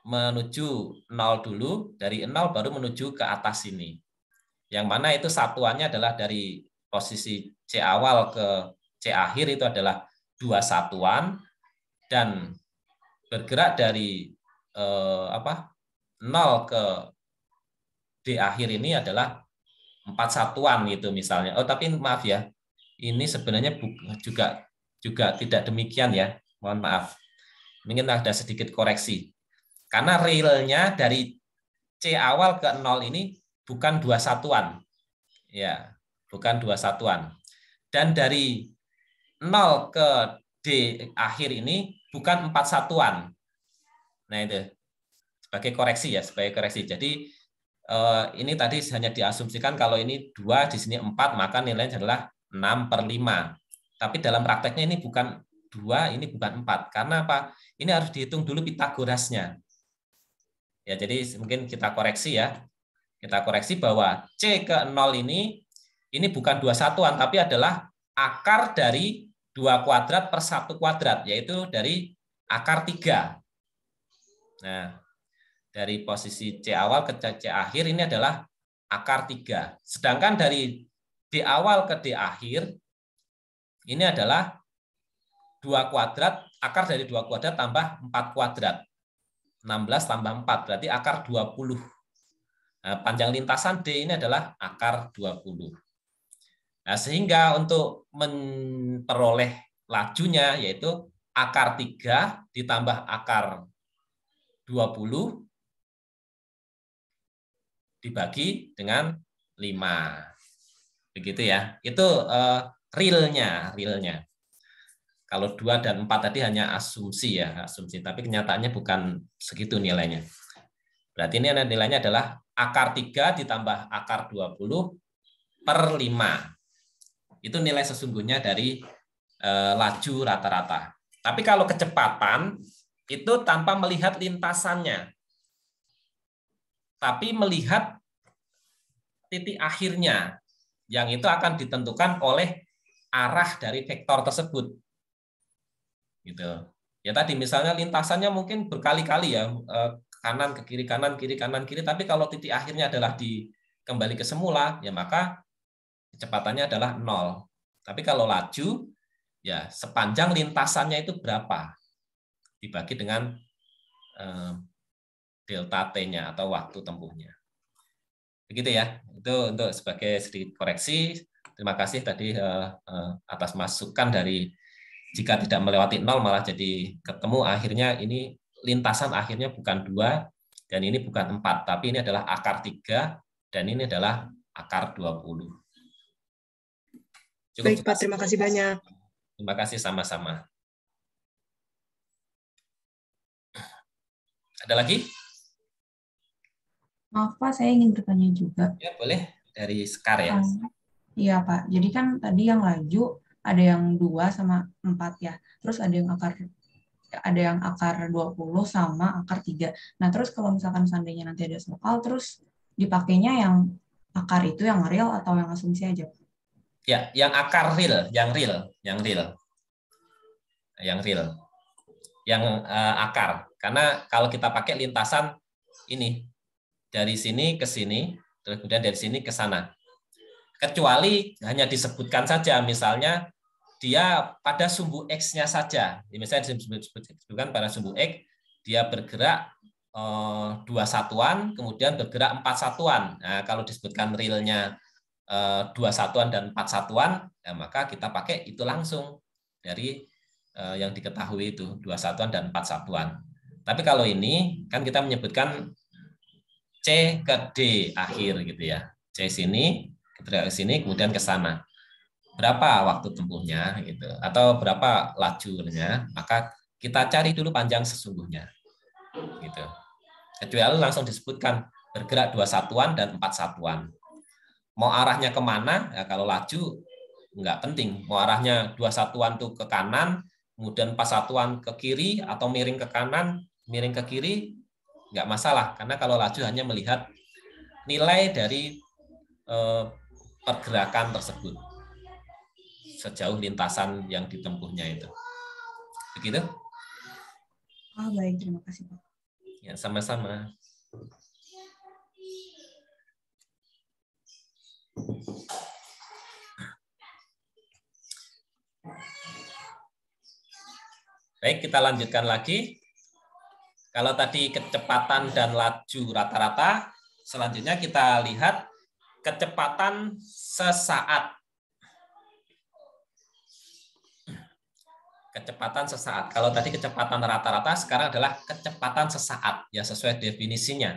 menuju nol dulu, dari nol baru menuju ke atas ini Yang mana itu satuannya adalah dari posisi C awal ke C akhir itu adalah dua satuan dan bergerak dari eh, apa 0 ke D akhir ini adalah empat satuan gitu misalnya. Oh tapi maaf ya, ini sebenarnya juga juga tidak demikian ya. Mohon maaf. Mungkin ada sedikit koreksi. Karena realnya dari C awal ke 0 ini bukan dua satuan. Ya, bukan dua satuan. Dan dari 0 ke D akhir ini bukan empat satuan. Nah, itu sebagai koreksi ya, sebagai koreksi. Jadi eh, ini tadi hanya diasumsikan kalau ini dua di sini empat maka nilainya adalah 6 per 5. Tapi dalam prakteknya ini bukan dua, ini bukan empat. Karena apa? Ini harus dihitung dulu Pitagorasnya. Ya, jadi mungkin kita koreksi ya. Kita koreksi bahwa C ke 0 ini ini bukan dua satuan tapi adalah akar dari dua kuadrat per satu kuadrat yaitu dari akar tiga. Nah, dari posisi C awal ke C akhir ini adalah akar tiga. Sedangkan dari D awal ke D akhir ini adalah dua kuadrat akar dari dua kuadrat tambah empat kuadrat. 16 tambah 4, berarti akar 20. Nah, panjang lintasan D ini adalah akar 20. Nah, sehingga untuk memperoleh lajunya yaitu akar 3 ditambah akar 20 dibagi dengan 5. Begitu ya. Itu uh, realnya, realnya. Kalau dua dan empat tadi hanya asumsi ya, asumsi. Tapi kenyataannya bukan segitu nilainya. Berarti ini nilainya adalah akar 3 ditambah akar 20 per 5. Itu nilai sesungguhnya dari e, laju rata-rata. Tapi kalau kecepatan, itu tanpa melihat lintasannya. Tapi melihat titik akhirnya, yang itu akan ditentukan oleh arah dari vektor tersebut gitu ya tadi misalnya lintasannya mungkin berkali-kali ya eh, kanan ke kiri kanan kiri kanan kiri tapi kalau titik akhirnya adalah di kembali ke semula ya maka kecepatannya adalah nol tapi kalau laju ya sepanjang lintasannya itu berapa dibagi dengan eh, delta t-nya atau waktu tempuhnya begitu ya itu untuk sebagai sedikit koreksi terima kasih tadi eh, atas masukan dari jika tidak melewati nol malah jadi ketemu akhirnya ini lintasan akhirnya bukan dua dan ini bukan empat tapi ini adalah akar tiga dan ini adalah akar 20. Cukup Baik Pak, terima kasih banyak. Terima kasih sama-sama. Ada lagi? Maaf Pak, saya ingin bertanya juga. Ya boleh, dari Sekar ya. Iya Pak, jadi kan tadi yang laju ada yang dua sama empat ya. Terus ada yang akar ada yang akar 20 sama akar 3. Nah, terus kalau misalkan seandainya nanti ada soal, terus dipakainya yang akar itu yang real atau yang asumsi aja? Ya, yang akar real, yang real, yang real. Yang real. Yang uh, akar. Karena kalau kita pakai lintasan ini dari sini ke sini, terus kemudian dari sini ke sana kecuali hanya disebutkan saja misalnya dia pada sumbu X-nya saja. misalnya disebutkan pada sumbu X, dia bergerak eh, dua satuan, kemudian bergerak empat satuan. Nah, kalau disebutkan realnya eh, dua satuan dan empat satuan, ya, maka kita pakai itu langsung dari eh, yang diketahui itu, dua satuan dan empat satuan. Tapi kalau ini, kan kita menyebutkan C ke D akhir gitu ya. C sini, ke sini, kemudian ke sana berapa waktu tempuhnya gitu atau berapa lajunya maka kita cari dulu panjang sesungguhnya gitu kecuali langsung disebutkan bergerak dua satuan dan empat satuan mau arahnya kemana ya kalau laju nggak penting mau arahnya dua satuan tuh ke kanan kemudian empat satuan ke kiri atau miring ke kanan miring ke kiri nggak masalah karena kalau laju hanya melihat nilai dari eh, pergerakan tersebut sejauh lintasan yang ditempuhnya itu. Begitu? Oh, baik, terima kasih Pak. Ya, sama-sama. Baik, kita lanjutkan lagi. Kalau tadi kecepatan dan laju rata-rata, selanjutnya kita lihat kecepatan sesaat kecepatan sesaat. Kalau tadi kecepatan rata-rata, sekarang adalah kecepatan sesaat ya sesuai definisinya.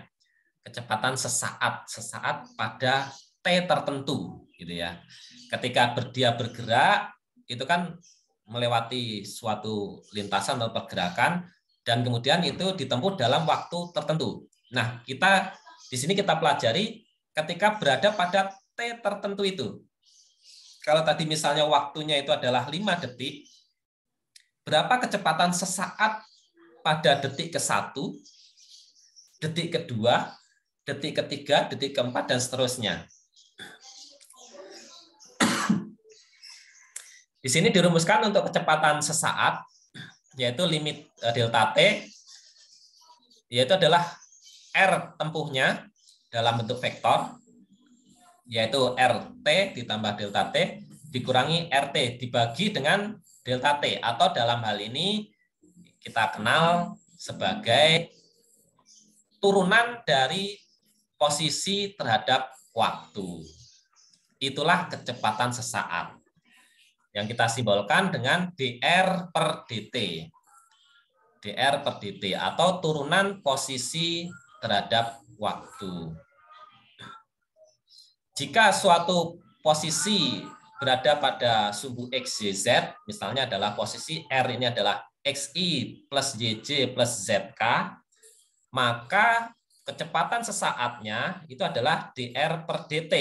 Kecepatan sesaat, sesaat pada t tertentu gitu ya. Ketika dia bergerak itu kan melewati suatu lintasan atau pergerakan dan kemudian itu ditempuh dalam waktu tertentu. Nah, kita di sini kita pelajari ketika berada pada t tertentu itu. Kalau tadi misalnya waktunya itu adalah 5 detik, Berapa kecepatan sesaat pada detik ke-1, detik ke-2, detik ke-3, detik ke-4, dan seterusnya. (clears throat) Di sini dirumuskan untuk kecepatan sesaat, yaitu limit eh, delta T, yaitu adalah R tempuhnya dalam bentuk vektor, yaitu RT ditambah delta T, dikurangi RT, dibagi dengan delta T atau dalam hal ini kita kenal sebagai turunan dari posisi terhadap waktu. Itulah kecepatan sesaat yang kita simbolkan dengan dr per dt. dr per dt atau turunan posisi terhadap waktu. Jika suatu posisi berada pada sumbu x, y, z, misalnya adalah posisi R ini adalah xi plus yj plus zk, maka kecepatan sesaatnya itu adalah dr per dt.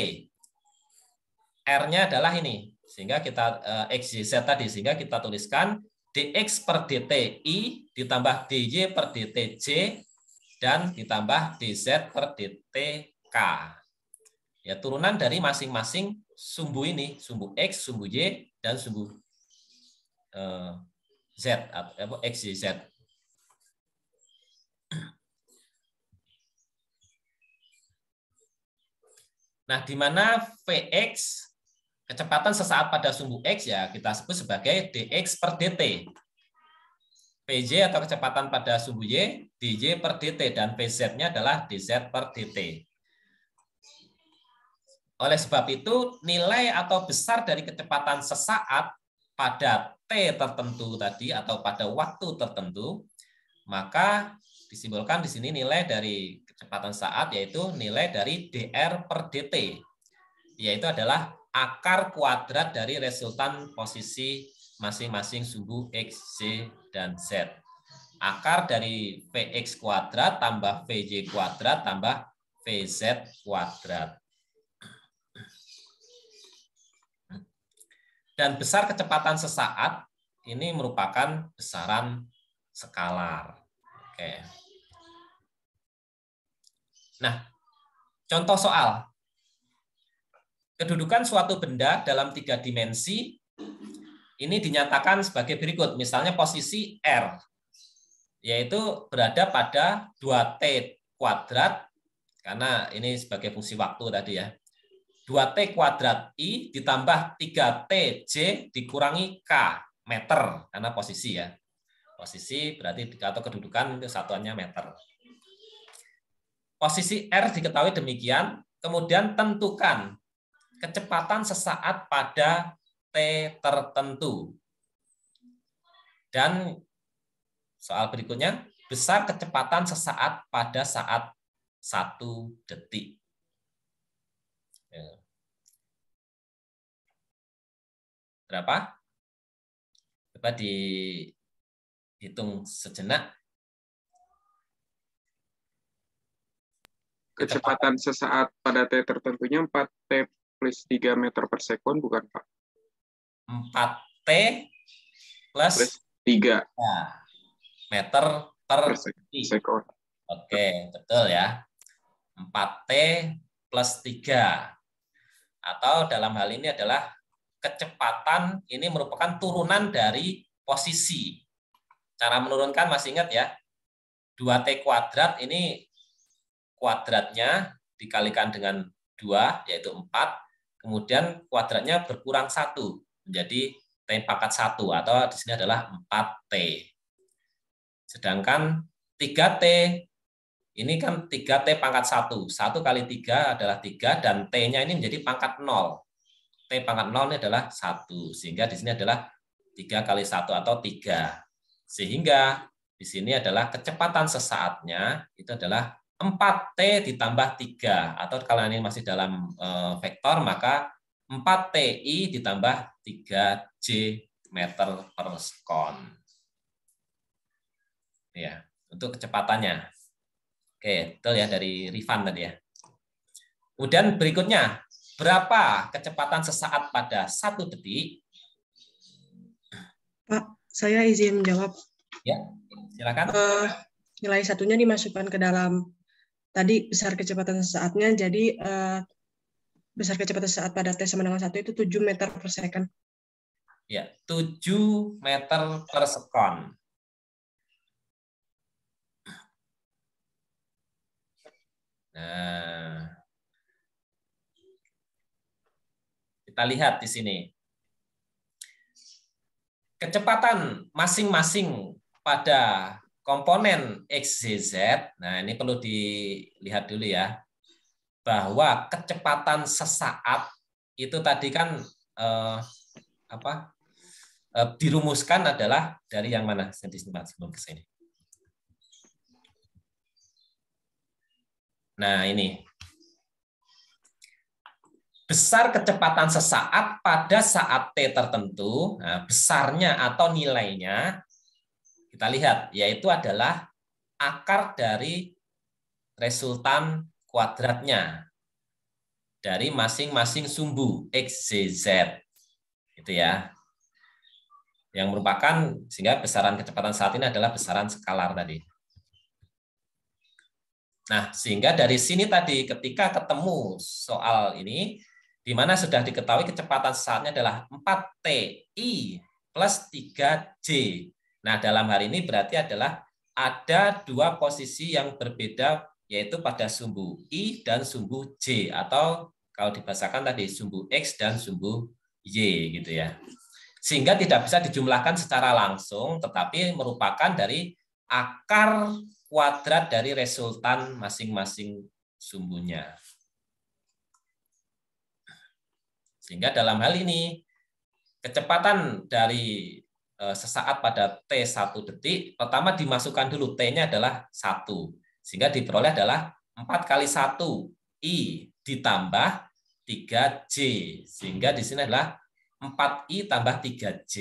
R-nya adalah ini, sehingga kita eh, x, y, z tadi, sehingga kita tuliskan dx per dt i ditambah dy per dt j dan ditambah dz per dt k. Ya, turunan dari masing-masing sumbu ini, sumbu X, sumbu Y, dan sumbu uh, Z, atau X, Y, Z. Nah, di mana Vx kecepatan sesaat pada sumbu X ya kita sebut sebagai dx per dt. Pj atau kecepatan pada sumbu Y, dj per dt, dan Pz-nya adalah dz per dt. Oleh sebab itu, nilai atau besar dari kecepatan sesaat pada T tertentu tadi atau pada waktu tertentu, maka disimbolkan di sini nilai dari kecepatan saat yaitu nilai dari dr per dt yaitu adalah akar kuadrat dari resultan posisi masing-masing sumbu x, Z, dan z. Akar dari vx kuadrat tambah vj kuadrat tambah vz kuadrat. Dan besar kecepatan sesaat ini merupakan besaran skalar. Oke. Nah, contoh soal. Kedudukan suatu benda dalam tiga dimensi ini dinyatakan sebagai berikut. Misalnya posisi R, yaitu berada pada 2T kuadrat, karena ini sebagai fungsi waktu tadi ya, 2T kuadrat I ditambah 3TJ dikurangi K meter, karena posisi ya. Posisi berarti atau kedudukan itu satuannya meter. Posisi R diketahui demikian, kemudian tentukan kecepatan sesaat pada T tertentu. Dan soal berikutnya, besar kecepatan sesaat pada saat satu detik. berapa? Coba dihitung sejenak. Kecepatan sesaat pada T tertentunya 4T plus 3 meter per sekon, bukan Pak? 4T plus, plus 3 meter per, per sekon. Oke, betul ya. 4T plus 3. Atau dalam hal ini adalah kecepatan ini merupakan turunan dari posisi. Cara menurunkan masih ingat ya, 2T kuadrat ini kuadratnya dikalikan dengan 2, yaitu 4. Kemudian kuadratnya berkurang 1, menjadi T pangkat 1, atau di sini adalah 4T. Sedangkan 3T, ini kan 3T pangkat 1. 1 kali 3 adalah 3, dan T-nya ini menjadi pangkat 0. T pangkat 0 ini adalah 1. Sehingga di sini adalah 3 kali 1 atau 3. Sehingga di sini adalah kecepatan sesaatnya itu adalah 4T ditambah 3. Atau kalau ini masih dalam eh, vektor, maka 4TI ditambah 3J meter per sekon. Ya, untuk kecepatannya. Oke, betul ya dari Rifan tadi ya. Kemudian berikutnya, Berapa kecepatan sesaat pada satu detik? Pak, saya izin menjawab. Ya, silakan. Uh, nilai satunya dimasukkan ke dalam tadi besar kecepatan sesaatnya, jadi uh, besar kecepatan sesaat pada T sama dengan satu itu 7 meter per second. Ya, 7 meter per second Nah, Kita lihat di sini. Kecepatan masing-masing pada komponen XYZ, nah ini perlu dilihat dulu ya, bahwa kecepatan sesaat itu tadi kan eh, apa eh, dirumuskan adalah dari yang mana? sebelum ke Nah ini besar kecepatan sesaat pada saat t tertentu, nah, besarnya atau nilainya kita lihat yaitu adalah akar dari resultan kuadratnya dari masing-masing sumbu x, y, z. Itu ya. Yang merupakan sehingga besaran kecepatan saat ini adalah besaran skalar tadi. Nah, sehingga dari sini tadi ketika ketemu soal ini di mana sudah diketahui kecepatan saatnya adalah 4 TI plus 3 J. Nah, dalam hal ini berarti adalah ada dua posisi yang berbeda yaitu pada sumbu I dan sumbu J atau kalau dibahasakan tadi sumbu X dan sumbu Y gitu ya. Sehingga tidak bisa dijumlahkan secara langsung tetapi merupakan dari akar kuadrat dari resultan masing-masing sumbunya. Sehingga dalam hal ini kecepatan dari e, sesaat pada T 1 detik, pertama dimasukkan dulu T-nya adalah 1. Sehingga diperoleh adalah 4 kali 1 I ditambah 3J. Sehingga di sini adalah 4I tambah 3J.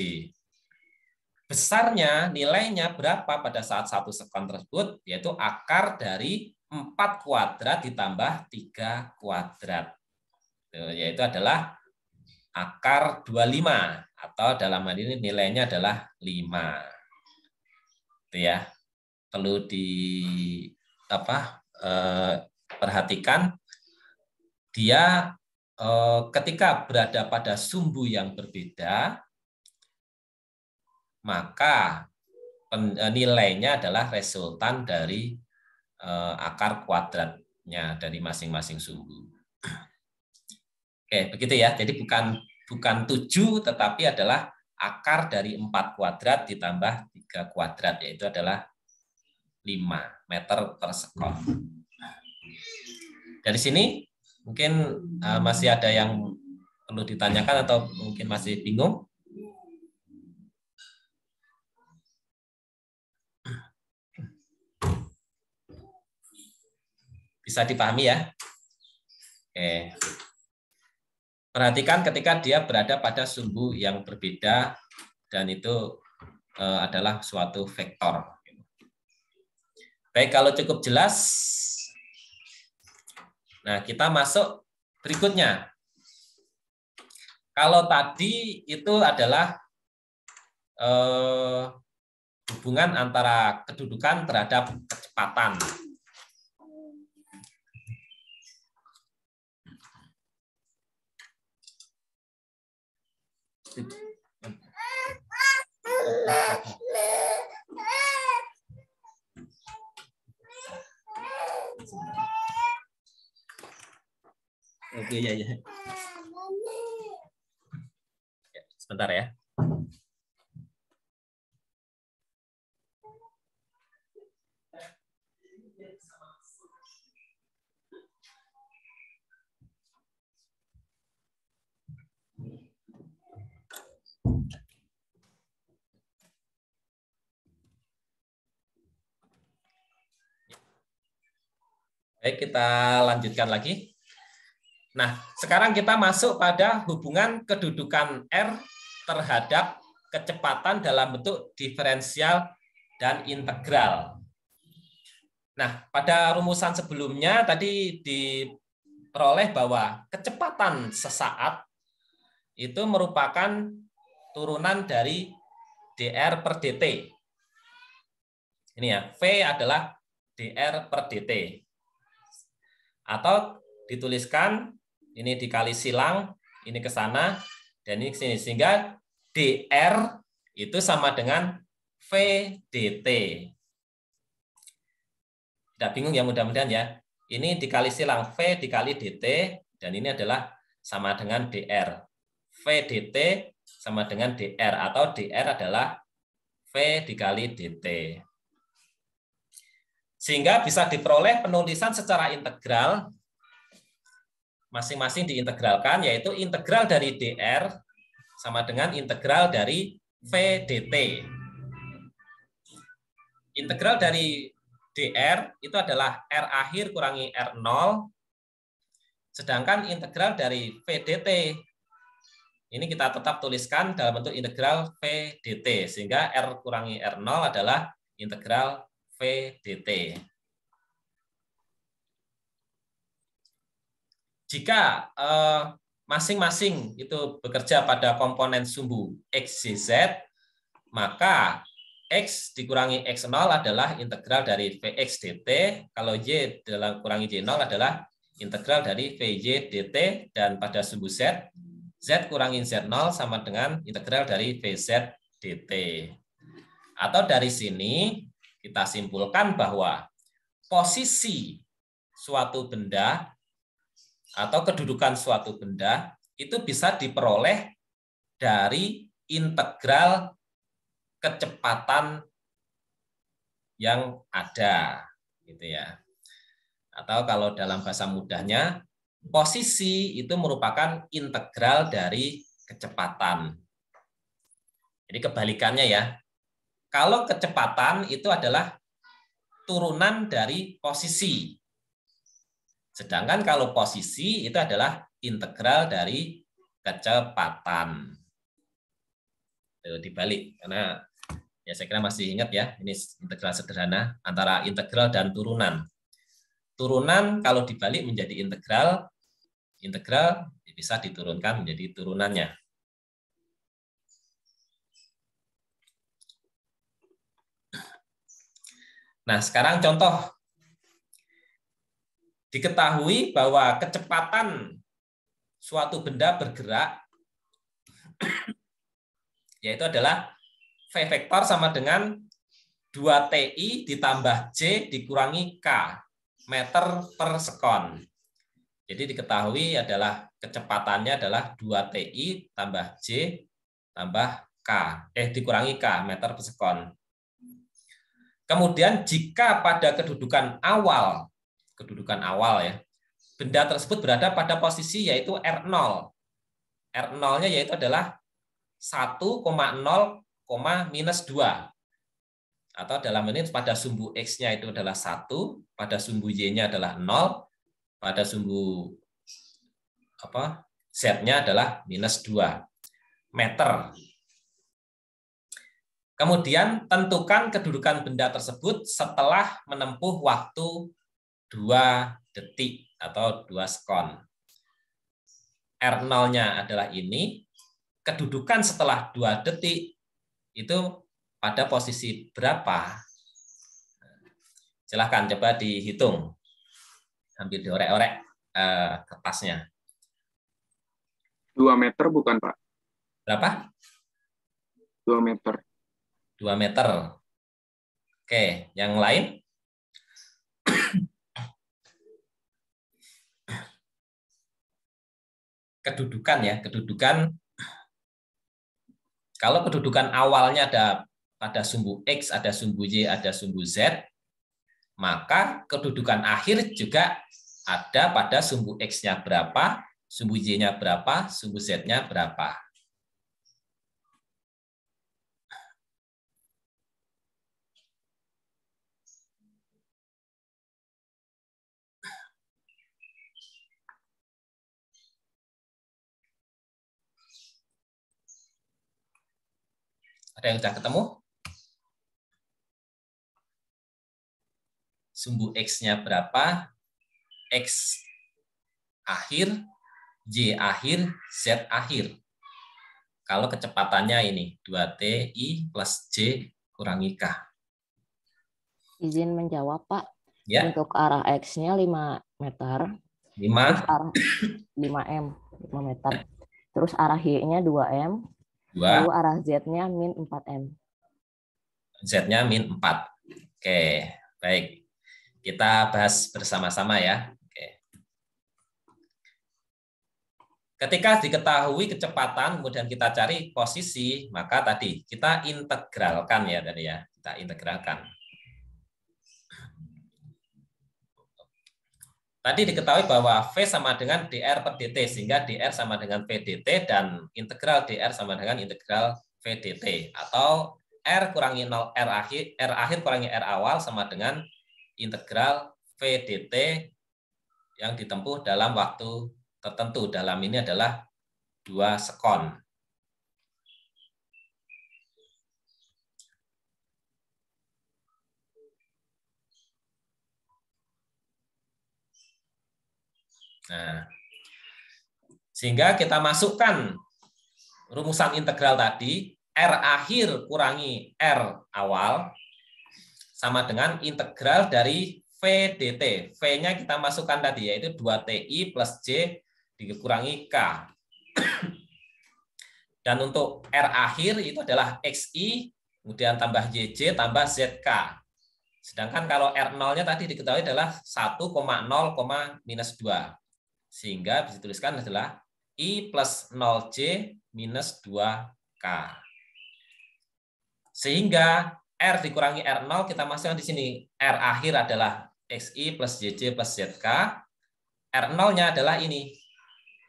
Besarnya nilainya berapa pada saat satu sekon tersebut? Yaitu akar dari 4 kuadrat ditambah 3 kuadrat. Yaitu adalah akar 25 atau dalam hal ini nilainya adalah 5. Itu ya. Perlu di apa? Eh, perhatikan dia eh, ketika berada pada sumbu yang berbeda maka eh, nilainya adalah resultan dari eh, akar kuadratnya dari masing-masing sumbu. Oke, begitu ya. Jadi bukan bukan 7 tetapi adalah akar dari 4 kuadrat ditambah 3 kuadrat yaitu adalah 5 meter persekon. Dari sini mungkin uh, masih ada yang perlu ditanyakan atau mungkin masih bingung? Bisa dipahami ya? Oke. Okay. Perhatikan ketika dia berada pada sumbu yang berbeda dan itu eh, adalah suatu vektor. Baik, kalau cukup jelas, nah kita masuk berikutnya. Kalau tadi itu adalah eh, hubungan antara kedudukan terhadap kecepatan. Oke, ya, ya. Sebentar ya. Baik, kita lanjutkan lagi. Nah, sekarang kita masuk pada hubungan kedudukan R terhadap kecepatan dalam bentuk diferensial dan integral. Nah, pada rumusan sebelumnya tadi diperoleh bahwa kecepatan sesaat itu merupakan turunan dari dr per dt. Ini ya, v adalah dr per dt atau dituliskan ini dikali silang, ini ke sana dan ini ke sini sehingga DR itu sama dengan VDT. Tidak bingung ya mudah-mudahan ya. Ini dikali silang V dikali DT dan ini adalah sama dengan DR. VDT sama dengan DR atau DR adalah V dikali DT sehingga bisa diperoleh penulisan secara integral masing-masing diintegralkan yaitu integral dari dr sama dengan integral dari vdt integral dari dr itu adalah r akhir kurangi r 0 sedangkan integral dari vdt ini kita tetap tuliskan dalam bentuk integral vdt sehingga r kurangi r 0 adalah integral VDT. Jika eh, masing-masing eh, itu bekerja pada komponen sumbu X, Z, maka X dikurangi X0 adalah integral dari Vx dt, kalau Y dalam kurangi Y0 adalah integral dari Vy dt, dan pada sumbu Z, Z kurangi Z0 sama dengan integral dari Vz dt. Atau dari sini, kita simpulkan bahwa posisi suatu benda atau kedudukan suatu benda itu bisa diperoleh dari integral kecepatan yang ada gitu ya. Atau kalau dalam bahasa mudahnya posisi itu merupakan integral dari kecepatan. Jadi kebalikannya ya, kalau kecepatan itu adalah turunan dari posisi. Sedangkan kalau posisi itu adalah integral dari kecepatan. Itu dibalik karena ya saya kira masih ingat ya, ini integral sederhana antara integral dan turunan. Turunan kalau dibalik menjadi integral, integral bisa diturunkan menjadi turunannya. Nah, sekarang contoh diketahui bahwa kecepatan suatu benda bergerak (clears throat) yaitu adalah V vektor sama dengan 2TI ditambah J dikurangi K meter per sekon. Jadi diketahui adalah kecepatannya adalah 2TI tambah J tambah K, eh dikurangi K meter per sekon. Kemudian jika pada kedudukan awal, kedudukan awal ya, benda tersebut berada pada posisi yaitu R0. R0-nya yaitu adalah 1,0, minus 2. Atau dalam ini pada sumbu X-nya itu adalah 1, pada sumbu Y-nya adalah 0, pada sumbu apa Z-nya adalah minus 2 meter Kemudian tentukan kedudukan benda tersebut setelah menempuh waktu 2 detik atau 2 sekon. R0-nya adalah ini, kedudukan setelah 2 detik itu pada posisi berapa? Silahkan coba dihitung. Hampir diorek-orek eh, kertasnya. 2 meter bukan, Pak? Berapa? 2 meter. 2 meter. Oke, yang lain? kedudukan ya, kedudukan kalau kedudukan awalnya ada pada sumbu X, ada sumbu Y, ada sumbu Z, maka kedudukan akhir juga ada pada sumbu X-nya berapa, sumbu Y-nya berapa, sumbu Z-nya berapa. Ada yang sudah ketemu? Sumbu X-nya berapa? X akhir, Y akhir, Z akhir. Kalau kecepatannya ini, 2TI plus J kurangi K. Izin menjawab, Pak. Ya. Untuk arah X-nya 5 meter. 5? 5M, 5 meter. Terus arah Y-nya 2M, Dua. Lalu arah Z-nya min 4M. Z-nya min 4. Oke, baik. Kita bahas bersama-sama ya. Oke. Ketika diketahui kecepatan, kemudian kita cari posisi, maka tadi kita integralkan ya tadi ya. Kita integralkan. Tadi diketahui bahwa V sama dengan dr per dt, sehingga dr sama dengan vdt dan integral dr sama dengan integral vdt. Atau R kurangi 0 R akhir, R akhir kurangi R awal sama dengan integral vdt yang ditempuh dalam waktu tertentu. Dalam ini adalah dua sekon. Nah, sehingga kita masukkan rumusan integral tadi R akhir kurangi R awal sama dengan integral dari V dt. V-nya kita masukkan tadi yaitu 2TI plus J dikurangi K. (clears throat) Dan untuk R akhir itu adalah XI, kemudian tambah YJ, tambah ZK. Sedangkan kalau R0-nya tadi diketahui adalah 1,0, minus 2. Sehingga bisa dituliskan adalah I plus 0C minus 2K. Sehingga R dikurangi R0, kita masukkan di sini. R akhir adalah XI plus JC plus ZK. R0-nya adalah ini.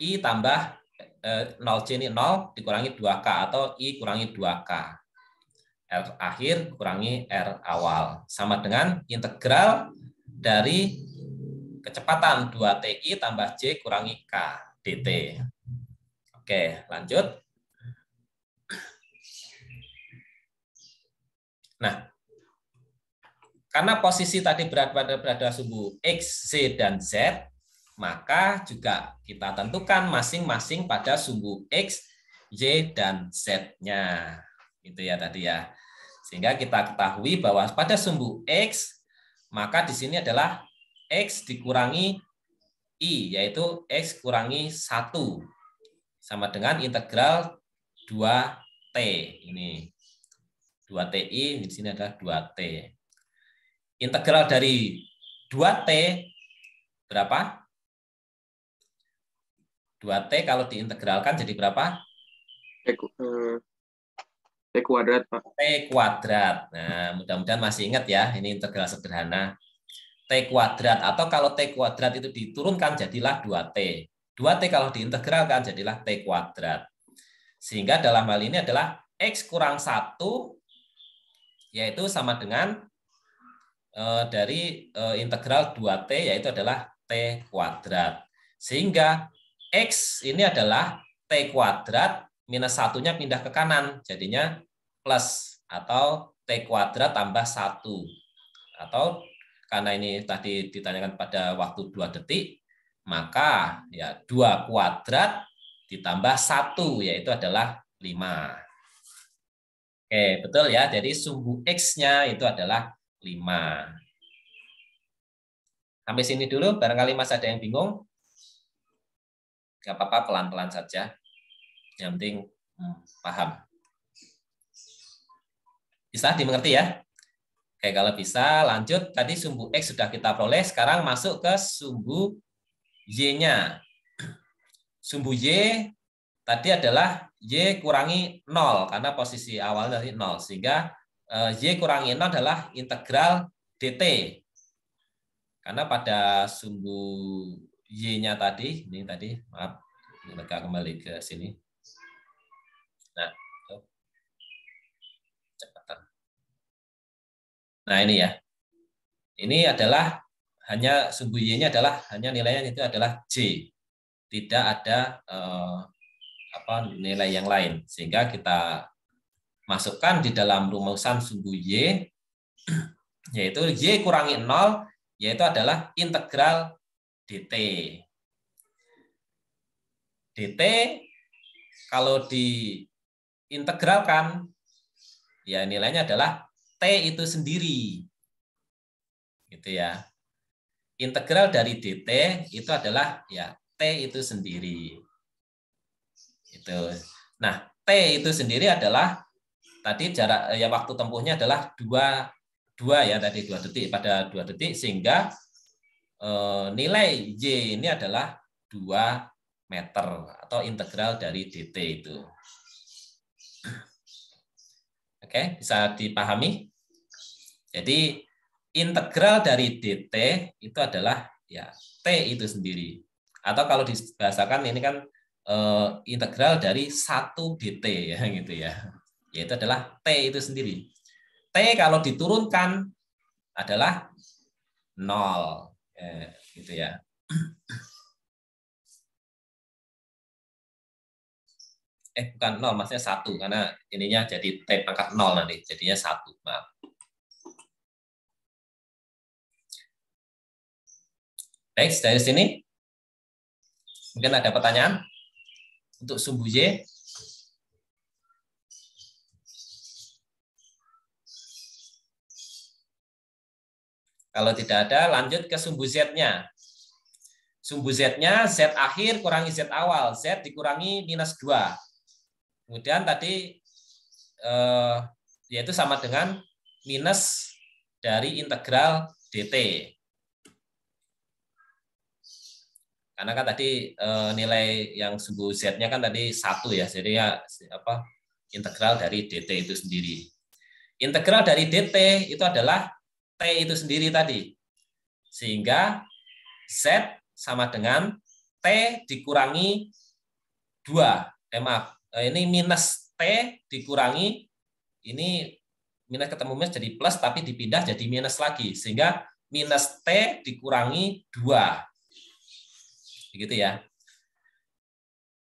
I tambah 0C eh, ini 0 dikurangi 2K atau I kurangi 2K. R akhir kurangi R awal. Sama dengan integral dari kecepatan 2TI tambah J kurangi K, DT. Oke, lanjut. Nah, karena posisi tadi berada pada berada sumbu X, Z, dan Z, maka juga kita tentukan masing-masing pada sumbu X, Y, dan Z-nya. Itu ya tadi ya. Sehingga kita ketahui bahwa pada sumbu X, maka di sini adalah X dikurangi I, yaitu X kurangi 1. Sama dengan integral 2T. Ini 2TI, di sini adalah 2T. Integral dari 2T berapa? 2T kalau diintegralkan jadi berapa? T, eh, T kuadrat, Pak. T kuadrat. Nah, mudah-mudahan masih ingat ya, ini integral sederhana. T kuadrat atau kalau T kuadrat itu diturunkan jadilah 2T. 2T kalau diintegralkan jadilah T kuadrat. Sehingga dalam hal ini adalah X kurang 1 yaitu sama dengan e, dari e, integral 2T yaitu adalah T kuadrat. Sehingga X ini adalah T kuadrat minus satunya pindah ke kanan jadinya plus atau T kuadrat tambah 1 atau karena ini tadi ditanyakan pada waktu dua detik, maka ya dua kuadrat ditambah satu yaitu adalah lima. Oke, betul ya. Jadi sumbu x-nya itu adalah lima. Sampai sini dulu, barangkali masih ada yang bingung. Gak apa-apa, pelan-pelan saja. Yang penting hmm, paham. Bisa dimengerti ya? Oke, kalau bisa lanjut. Tadi sumbu X sudah kita peroleh. Sekarang masuk ke sumbu Y-nya. Sumbu Y tadi adalah Y kurangi 0, karena posisi awal dari 0. Sehingga eh, Y kurangi 0 adalah integral DT. Karena pada sumbu Y-nya tadi, ini tadi, maaf, agak kembali ke sini. Nah, Nah ini ya, ini adalah hanya sumbu y-nya adalah hanya nilainya itu adalah j, tidak ada eh, apa nilai yang lain sehingga kita masukkan di dalam rumusan sumbu y (clears throat) yaitu y kurangi nol yaitu adalah integral dt. dt kalau diintegralkan ya nilainya adalah T itu sendiri. Gitu ya. Integral dari DT itu adalah ya T itu sendiri. Itu. Nah, T itu sendiri adalah tadi jarak ya waktu tempuhnya adalah dua dua ya tadi dua detik pada dua detik sehingga e, nilai y ini adalah 2 meter atau integral dari dt itu. Oke, bisa dipahami? Jadi integral dari dt itu adalah ya t itu sendiri. Atau kalau dibahasakan ini kan e, integral dari 1 dt ya (laughs) gitu ya. Yaitu adalah t itu sendiri. T kalau diturunkan adalah nol. Eh, gitu ya. (clears throat) eh bukan nol maksudnya satu karena ininya jadi t pangkat nol nanti jadinya satu maaf baik dari sini mungkin ada pertanyaan untuk sumbu y Kalau tidak ada, lanjut ke sumbu Z-nya. Sumbu Z-nya Z akhir kurangi Z awal. Z dikurangi minus 2 Kemudian tadi eh, yaitu sama dengan minus dari integral dt. Karena kan tadi eh, nilai yang sumbu z-nya kan tadi satu ya, jadi ya apa integral dari dt itu sendiri. Integral dari dt itu adalah t itu sendiri tadi, sehingga z sama dengan t dikurangi dua, eh maaf Nah, ini minus T dikurangi, ini minus ketemu minus jadi plus, tapi dipindah jadi minus lagi. Sehingga minus T dikurangi 2. Begitu ya.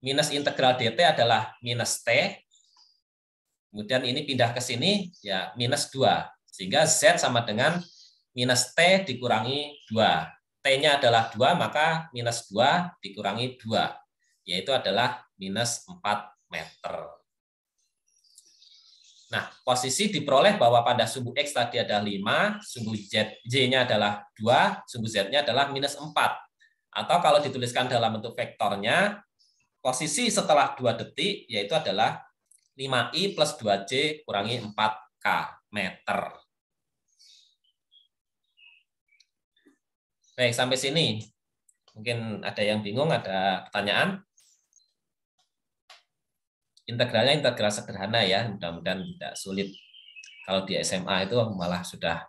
Minus integral dt adalah minus T. Kemudian ini pindah ke sini, ya minus 2. Sehingga Z sama dengan minus T dikurangi 2. T-nya adalah 2, maka minus 2 dikurangi 2. Yaitu adalah minus 4 meter. Nah, posisi diperoleh bahwa pada sumbu X tadi ada 5, sumbu Z, Y-nya adalah 2, sumbu Z-nya adalah minus 4. Atau kalau dituliskan dalam bentuk vektornya, posisi setelah 2 detik yaitu adalah 5I plus 2C kurangi 4K meter. Baik, sampai sini. Mungkin ada yang bingung, ada pertanyaan? integralnya integral sederhana ya, mudah-mudahan tidak sulit. Kalau di SMA itu malah sudah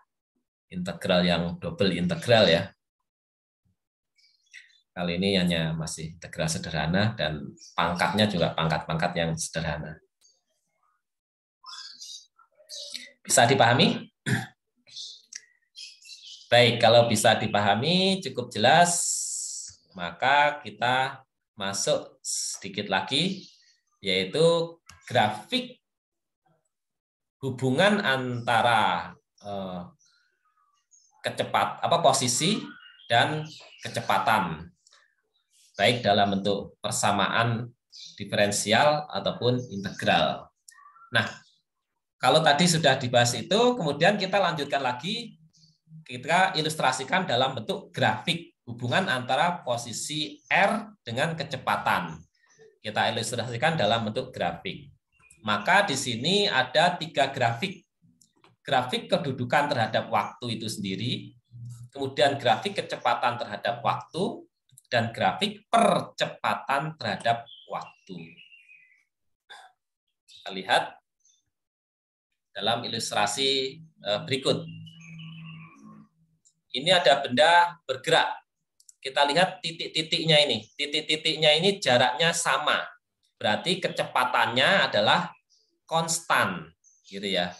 integral yang double integral ya. Kali ini hanya masih integral sederhana dan pangkatnya juga pangkat-pangkat yang sederhana. Bisa dipahami? Baik, kalau bisa dipahami cukup jelas, maka kita masuk sedikit lagi yaitu grafik hubungan antara eh, kecepat apa posisi dan kecepatan baik dalam bentuk persamaan diferensial ataupun integral. Nah, kalau tadi sudah dibahas itu, kemudian kita lanjutkan lagi kita ilustrasikan dalam bentuk grafik hubungan antara posisi R dengan kecepatan. Kita ilustrasikan dalam bentuk grafik. Maka di sini ada tiga grafik. Grafik kedudukan terhadap waktu itu sendiri, kemudian grafik kecepatan terhadap waktu, dan grafik percepatan terhadap waktu. Kita lihat dalam ilustrasi eh, berikut. Ini ada benda bergerak. Kita lihat titik-titiknya ini. Titik-titiknya ini jaraknya sama. Berarti kecepatannya adalah konstan, gitu ya.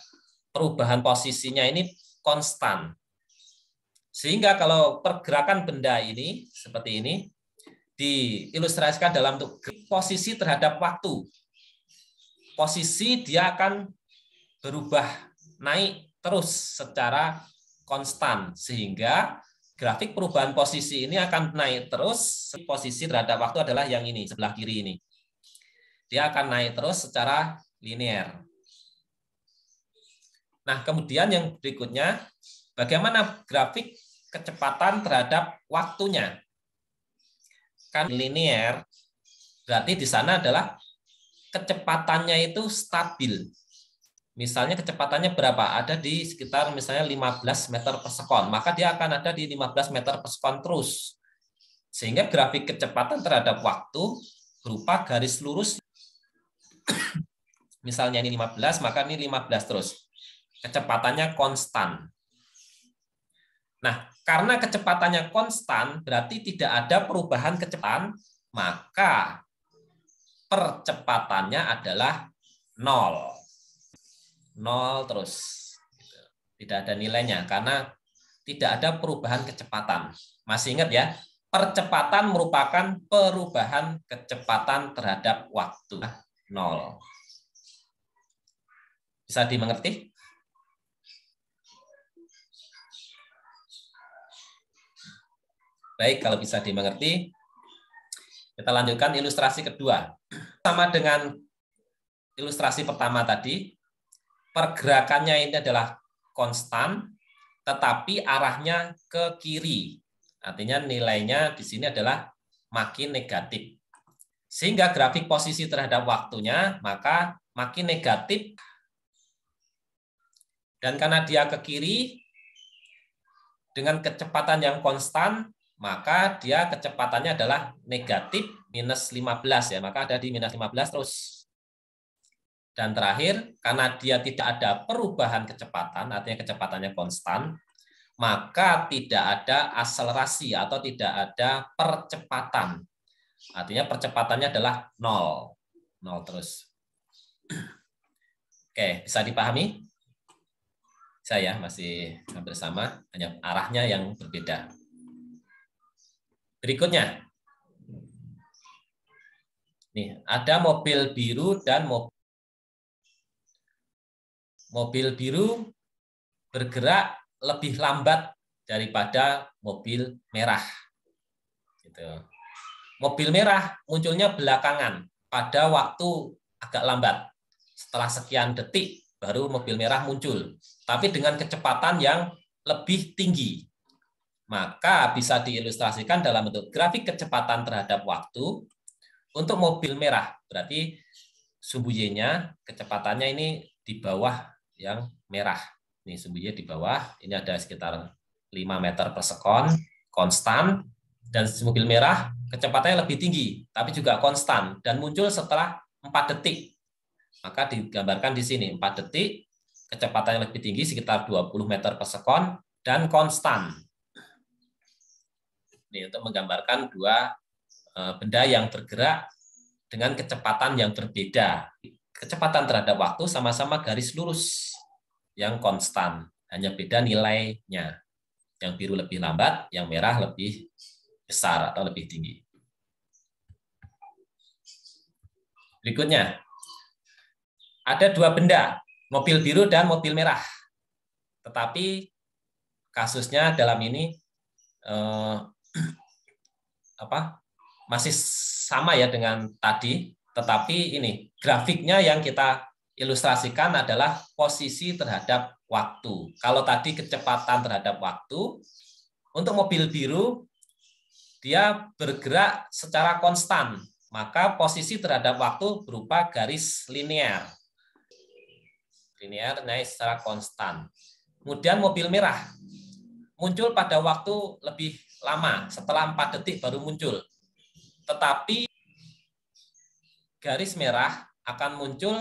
Perubahan posisinya ini konstan. Sehingga kalau pergerakan benda ini seperti ini diilustrasikan dalam posisi terhadap waktu. Posisi dia akan berubah naik terus secara konstan sehingga grafik perubahan posisi ini akan naik terus. Posisi terhadap waktu adalah yang ini, sebelah kiri ini. Dia akan naik terus secara linear. Nah, kemudian yang berikutnya, bagaimana grafik kecepatan terhadap waktunya? Kan linear, berarti di sana adalah kecepatannya itu stabil misalnya kecepatannya berapa? Ada di sekitar misalnya 15 meter per sekon, maka dia akan ada di 15 meter per sekon terus. Sehingga grafik kecepatan terhadap waktu berupa garis lurus. (coughs) misalnya ini 15, maka ini 15 terus. Kecepatannya konstan. Nah, karena kecepatannya konstan, berarti tidak ada perubahan kecepatan, maka percepatannya adalah nol nol terus. Gitu. Tidak ada nilainya karena tidak ada perubahan kecepatan. Masih ingat ya, percepatan merupakan perubahan kecepatan terhadap waktu nol. Bisa dimengerti? Baik, kalau bisa dimengerti, kita lanjutkan ilustrasi kedua. Sama dengan ilustrasi pertama tadi, pergerakannya ini adalah konstan, tetapi arahnya ke kiri. Artinya nilainya di sini adalah makin negatif. Sehingga grafik posisi terhadap waktunya, maka makin negatif. Dan karena dia ke kiri, dengan kecepatan yang konstan, maka dia kecepatannya adalah negatif minus 15 ya, maka ada di minus 15 terus. Dan terakhir, karena dia tidak ada perubahan kecepatan, artinya kecepatannya konstan, maka tidak ada akselerasi atau tidak ada percepatan. Artinya percepatannya adalah nol, nol terus. (clears throat) Oke, bisa dipahami? Saya masih hampir sama, hanya arahnya yang berbeda. Berikutnya, nih ada mobil biru dan mobil mobil biru bergerak lebih lambat daripada mobil merah. Gitu. Mobil merah munculnya belakangan pada waktu agak lambat. Setelah sekian detik baru mobil merah muncul, tapi dengan kecepatan yang lebih tinggi. Maka bisa diilustrasikan dalam bentuk grafik kecepatan terhadap waktu untuk mobil merah. Berarti sumbu Y-nya kecepatannya ini di bawah yang merah. Ini sebenarnya di bawah, ini ada sekitar 5 meter per sekon, konstan, dan mobil merah kecepatannya lebih tinggi, tapi juga konstan, dan muncul setelah 4 detik. Maka digambarkan di sini, 4 detik, kecepatannya lebih tinggi sekitar 20 meter per sekon, dan konstan. Ini untuk menggambarkan dua eh, benda yang bergerak dengan kecepatan yang berbeda kecepatan terhadap waktu sama-sama garis lurus yang konstan, hanya beda nilainya. Yang biru lebih lambat, yang merah lebih besar atau lebih tinggi. Berikutnya, ada dua benda, mobil biru dan mobil merah. Tetapi kasusnya dalam ini eh, (clears throat) apa masih sama ya dengan tadi tetapi ini grafiknya yang kita ilustrasikan adalah posisi terhadap waktu. Kalau tadi kecepatan terhadap waktu, untuk mobil biru dia bergerak secara konstan, maka posisi terhadap waktu berupa garis linear. Linear naik secara konstan. Kemudian mobil merah muncul pada waktu lebih lama, setelah 4 detik baru muncul. Tetapi garis merah akan muncul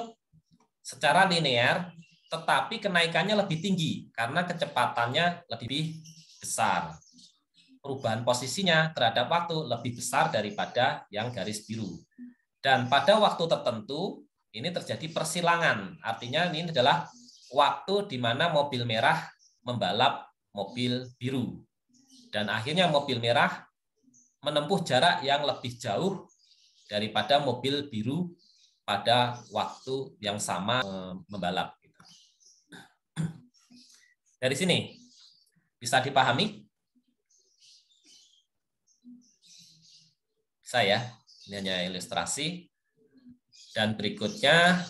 secara linear, tetapi kenaikannya lebih tinggi karena kecepatannya lebih besar. Perubahan posisinya terhadap waktu lebih besar daripada yang garis biru. Dan pada waktu tertentu, ini terjadi persilangan. Artinya ini adalah waktu di mana mobil merah membalap mobil biru. Dan akhirnya mobil merah menempuh jarak yang lebih jauh daripada mobil biru pada waktu yang sama eh, membalap. Gitu. Dari sini bisa dipahami? Bisa ya. Ini hanya ilustrasi. Dan berikutnya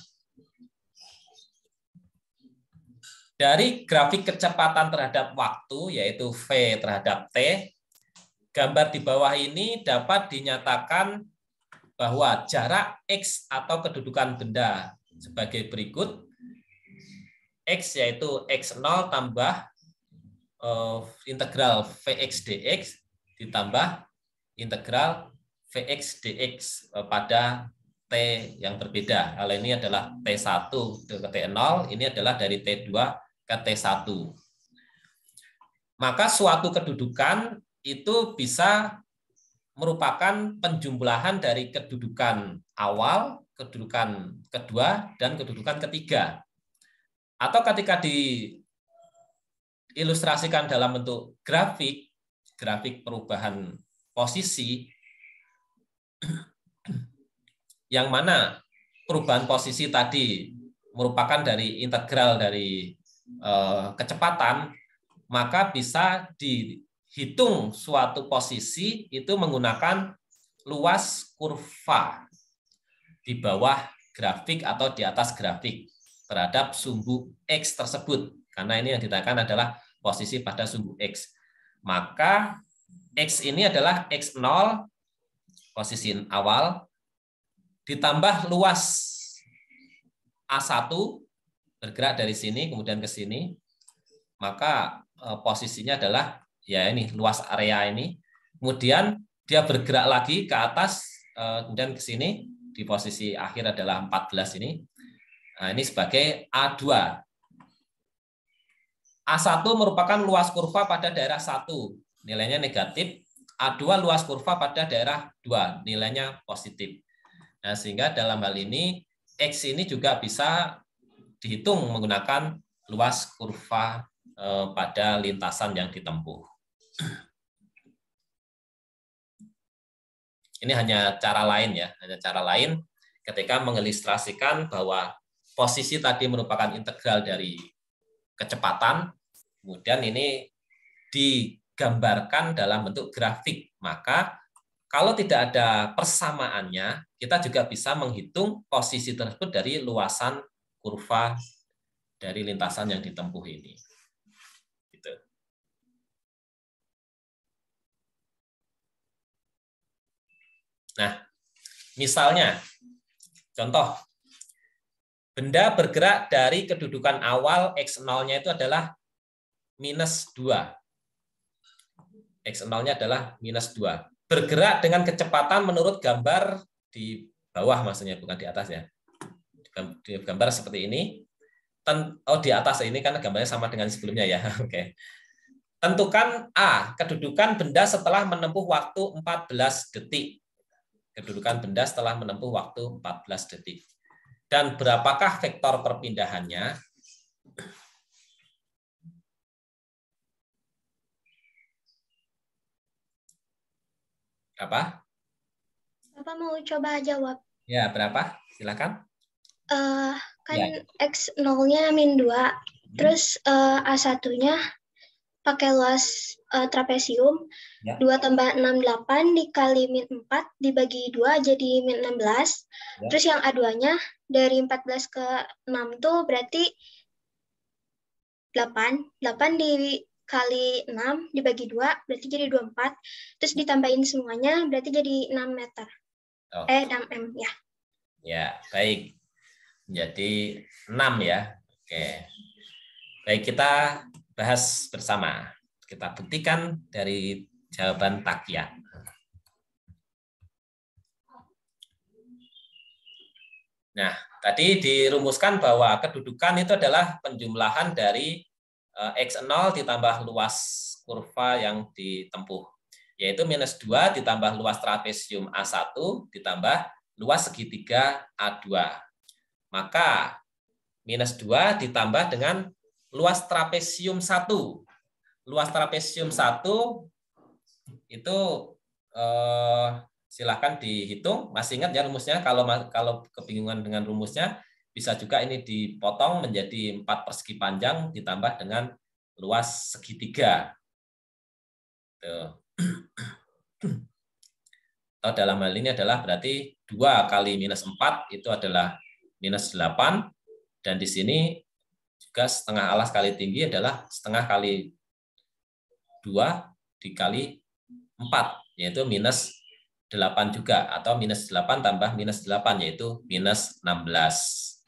dari grafik kecepatan terhadap waktu yaitu V terhadap T gambar di bawah ini dapat dinyatakan bahwa jarak X atau kedudukan benda sebagai berikut. X yaitu X0 tambah uh, integral Vx dx ditambah integral Vx dx eh, pada T yang berbeda. Kalau ini adalah T1 ke T0, ini adalah dari T2 ke T1. Maka suatu kedudukan itu bisa merupakan penjumlahan dari kedudukan awal, kedudukan kedua, dan kedudukan ketiga. Atau ketika diilustrasikan dalam bentuk grafik, grafik perubahan posisi, (clears throat) yang mana perubahan posisi tadi merupakan dari integral dari eh, kecepatan, maka bisa di hitung suatu posisi itu menggunakan luas kurva di bawah grafik atau di atas grafik terhadap sumbu X tersebut. Karena ini yang ditanyakan adalah posisi pada sumbu X. Maka X ini adalah X0, posisi awal, ditambah luas A1 bergerak dari sini kemudian ke sini, maka eh, posisinya adalah ya ini luas area ini. Kemudian dia bergerak lagi ke atas, eh, kemudian ke sini di posisi akhir adalah 14 ini. Nah, ini sebagai A2. A1 merupakan luas kurva pada daerah 1, nilainya negatif. A2 luas kurva pada daerah 2, nilainya positif. Nah, sehingga dalam hal ini X ini juga bisa dihitung menggunakan luas kurva eh, pada lintasan yang ditempuh. Ini hanya cara lain ya, hanya cara lain ketika mengilustrasikan bahwa posisi tadi merupakan integral dari kecepatan, kemudian ini digambarkan dalam bentuk grafik. Maka kalau tidak ada persamaannya, kita juga bisa menghitung posisi tersebut dari luasan kurva dari lintasan yang ditempuh ini. Nah, misalnya contoh benda bergerak dari kedudukan awal x0-nya itu adalah minus dua. x0-nya adalah minus dua. Bergerak dengan kecepatan menurut gambar di bawah maksudnya, bukan di atas ya. Di gambar seperti ini. Oh, di atas ini karena gambarnya sama dengan sebelumnya ya. (laughs) Oke. Okay. Tentukan A, kedudukan benda setelah menempuh waktu 14 detik kedudukan benda setelah menempuh waktu 14 detik. Dan berapakah vektor perpindahannya? Apa? Bapak mau coba jawab. Ya, berapa? Silakan. Uh, kan ya. x nolnya nya min 2, hmm. terus uh, eh, A1-nya pakai luas uh, eh, trapesium ya. 2 tambah 68 dikali min 4 dibagi 2 jadi min 16. Ya. Terus yang A2-nya dari 14 ke 6 tuh berarti 8. 8 dikali 6 dibagi 2 berarti jadi 24. Terus ya. ditambahin semuanya berarti jadi 6 meter. Oh. Eh 6 M ya. Ya, baik. Jadi 6 ya. Oke. Baik, kita bahas bersama. Kita buktikan dari jawaban takya. Nah, tadi dirumuskan bahwa kedudukan itu adalah penjumlahan dari eh, X0 ditambah luas kurva yang ditempuh, yaitu minus 2 ditambah luas trapesium A1 ditambah luas segitiga A2. Maka minus 2 ditambah dengan luas trapesium 1. Luas trapesium 1 itu eh, silahkan dihitung. Masih ingat ya rumusnya? Kalau kalau kebingungan dengan rumusnya, bisa juga ini dipotong menjadi empat persegi panjang ditambah dengan luas segitiga. Tuh. Atau dalam hal ini adalah berarti dua kali minus empat itu adalah minus delapan Dan di sini juga setengah alas kali tinggi adalah setengah kali dua dikali empat yaitu minus 8 juga, atau minus 8 tambah minus 8, yaitu minus 16.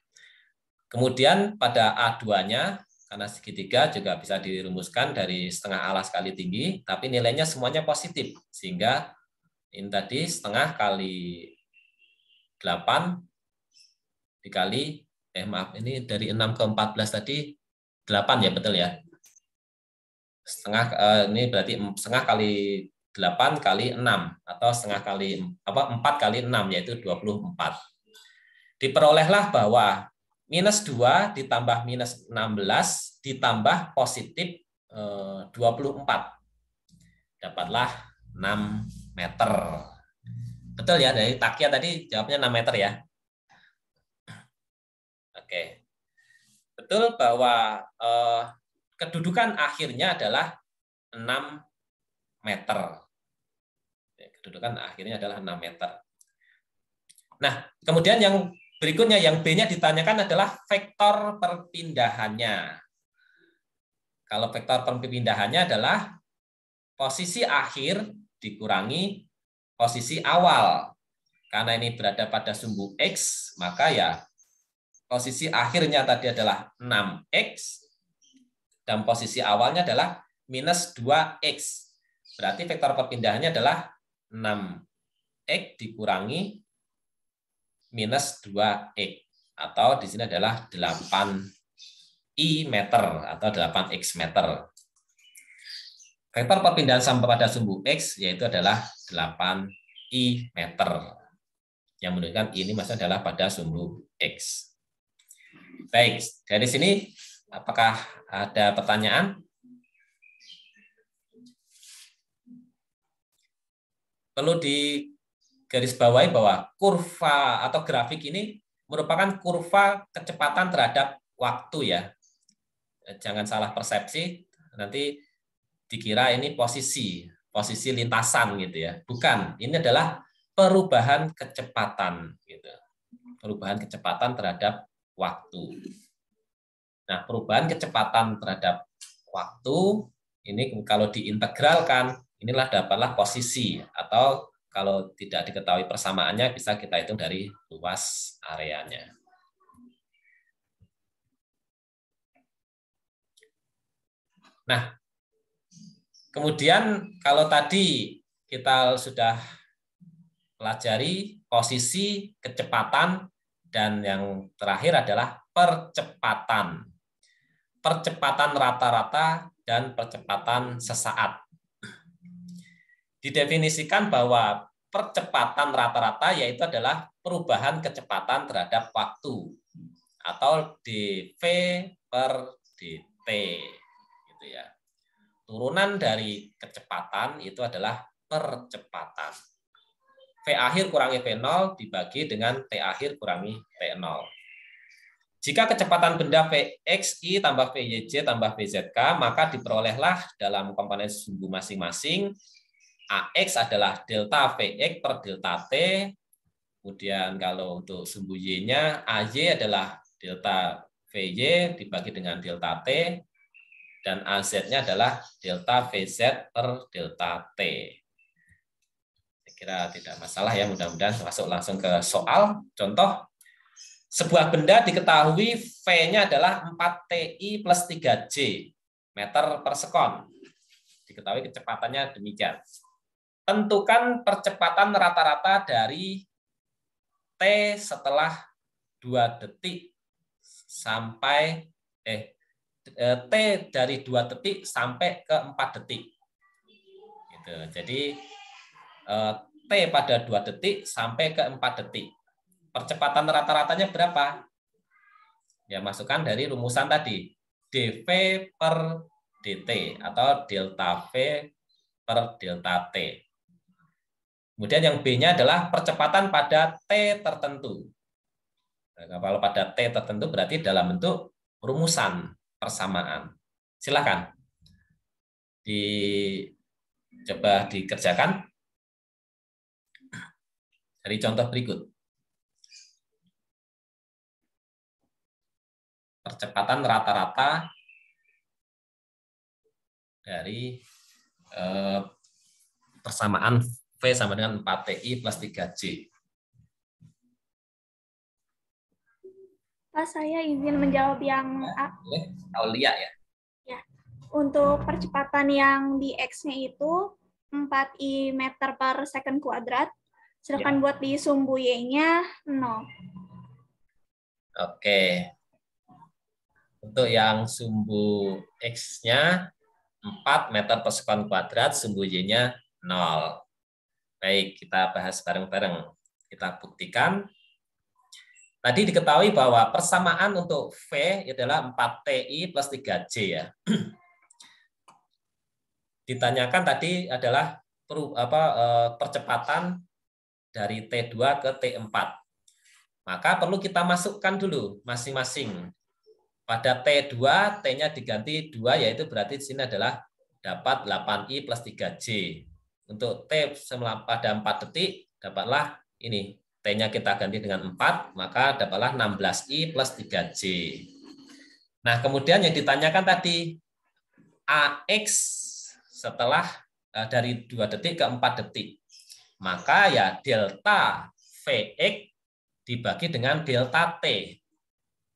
Kemudian pada A2-nya, karena segitiga juga bisa dirumuskan dari setengah alas kali tinggi, tapi nilainya semuanya positif, sehingga ini tadi setengah kali 8 dikali eh maaf ini dari 6 ke 14 tadi 8 ya betul ya setengah eh, ini berarti setengah kali 8 kali 6 atau setengah kali apa 4 kali 6 yaitu 24 diperolehlah bahwa minus 2 ditambah minus 16 ditambah positif eh, 24 dapatlah 6 meter betul ya dari takia tadi jawabnya 6 meter ya betul bahwa eh, kedudukan akhirnya adalah 6 meter. Ya, kedudukan akhirnya adalah 6 meter. Nah, kemudian yang berikutnya yang B-nya ditanyakan adalah vektor perpindahannya. Kalau vektor perpindahannya adalah posisi akhir dikurangi posisi awal. Karena ini berada pada sumbu X, maka ya posisi akhirnya tadi adalah 6x dan posisi awalnya adalah minus 2x. Berarti vektor perpindahannya adalah 6x dikurangi minus 2x. Atau di sini adalah 8i meter atau 8x meter. Vektor perpindahan sampai pada sumbu x yaitu adalah 8i meter. Yang menunjukkan ini masih adalah pada sumbu x. Baik, dari sini apakah ada pertanyaan? Perlu di garis bawahi bahwa kurva atau grafik ini merupakan kurva kecepatan terhadap waktu ya. Jangan salah persepsi, nanti dikira ini posisi, posisi lintasan gitu ya. Bukan, ini adalah perubahan kecepatan gitu. Perubahan kecepatan terhadap waktu. Nah, perubahan kecepatan terhadap waktu ini kalau diintegralkan, inilah dapatlah posisi atau kalau tidak diketahui persamaannya bisa kita hitung dari luas areanya. Nah, kemudian kalau tadi kita sudah pelajari posisi, kecepatan, dan yang terakhir adalah percepatan. Percepatan rata-rata dan percepatan sesaat. Didefinisikan bahwa percepatan rata-rata yaitu adalah perubahan kecepatan terhadap waktu atau dv per dt gitu ya. Turunan dari kecepatan itu adalah percepatan v akhir kurangi v 0 dibagi dengan T akhir kurangi T0. Jika kecepatan benda Vxi tambah Vyj tambah Vzk, maka diperolehlah dalam komponen sumbu masing-masing AX adalah delta VX per delta T. Kemudian kalau untuk sumbu Y-nya, AY adalah delta VY dibagi dengan delta T. Dan AZ-nya adalah delta VZ per delta T kira tidak masalah ya mudah-mudahan masuk langsung ke soal contoh sebuah benda diketahui V-nya adalah 4 TI plus 3 J meter per sekon diketahui kecepatannya demikian tentukan percepatan rata-rata dari T setelah 2 detik sampai eh, eh T dari 2 detik sampai ke 4 detik gitu. jadi eh, T pada 2 detik sampai ke 4 detik. Percepatan rata-ratanya berapa? Ya, masukkan dari rumusan tadi. DV per DT atau delta V per delta T. Kemudian yang B-nya adalah percepatan pada T tertentu. Nah, kalau pada T tertentu berarti dalam bentuk rumusan persamaan. Silahkan. Di, coba dikerjakan dari contoh berikut. Percepatan rata-rata dari eh, persamaan V sama dengan 4TI plus 3J. Pak, saya izin menjawab yang ya, A. Ya, ya. ya. Untuk percepatan yang di X-nya itu 4I meter per second kuadrat, Sedangkan ya. buat di sumbu Y-nya 0. Oke. Untuk yang sumbu X-nya 4 meter persekuan kuadrat, sumbu Y-nya 0. Baik, kita bahas bareng-bareng. Kita buktikan. Tadi diketahui bahwa persamaan untuk V adalah 4TI plus 3J ya. (clears throat) Ditanyakan tadi adalah per apa eh, percepatan dari T2 ke T4. Maka perlu kita masukkan dulu masing-masing. Pada T2, T-nya diganti 2, yaitu berarti di sini adalah dapat 8I plus 3J. Untuk T pada 4 detik, dapatlah ini. T-nya kita ganti dengan 4, maka dapatlah 16I plus 3J. Nah, kemudian yang ditanyakan tadi, AX setelah eh, dari 2 detik ke 4 detik. Maka ya delta Vx dibagi dengan delta T.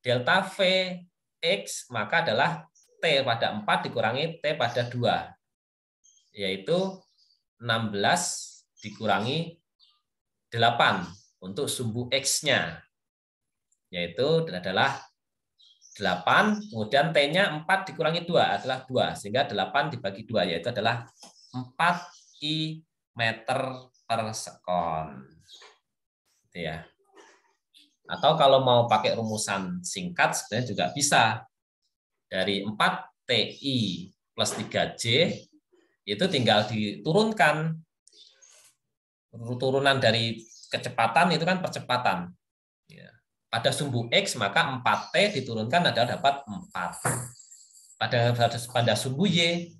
Delta Vx maka adalah T pada 4 dikurangi T pada 2. Yaitu 16 dikurangi 8 untuk sumbu X-nya. Yaitu adalah 8, kemudian T-nya 4 dikurangi 2 adalah 2, sehingga 8 dibagi 2, yaitu adalah 4 I meter per sekon. Gitu ya. Atau kalau mau pakai rumusan singkat sebenarnya juga bisa. Dari 4 TI plus 3J itu tinggal diturunkan turunan dari kecepatan itu kan percepatan. Ya. Pada sumbu X maka 4T diturunkan adalah dapat 4. Pada, pada sumbu Y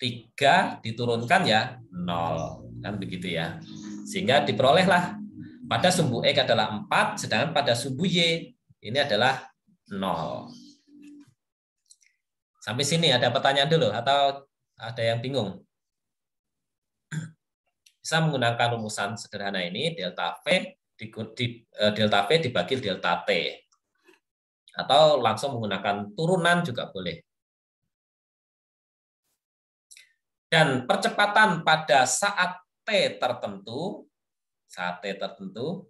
3 diturunkan ya 0. Kan begitu ya. Sehingga diperolehlah pada sumbu X adalah 4, sedangkan pada sumbu Y ini adalah 0. Sampai sini ada pertanyaan dulu atau ada yang bingung? Bisa menggunakan rumusan sederhana ini, delta V di, di, eh, delta V dibagi delta T. Atau langsung menggunakan turunan juga boleh. dan percepatan pada saat T tertentu, saat T tertentu,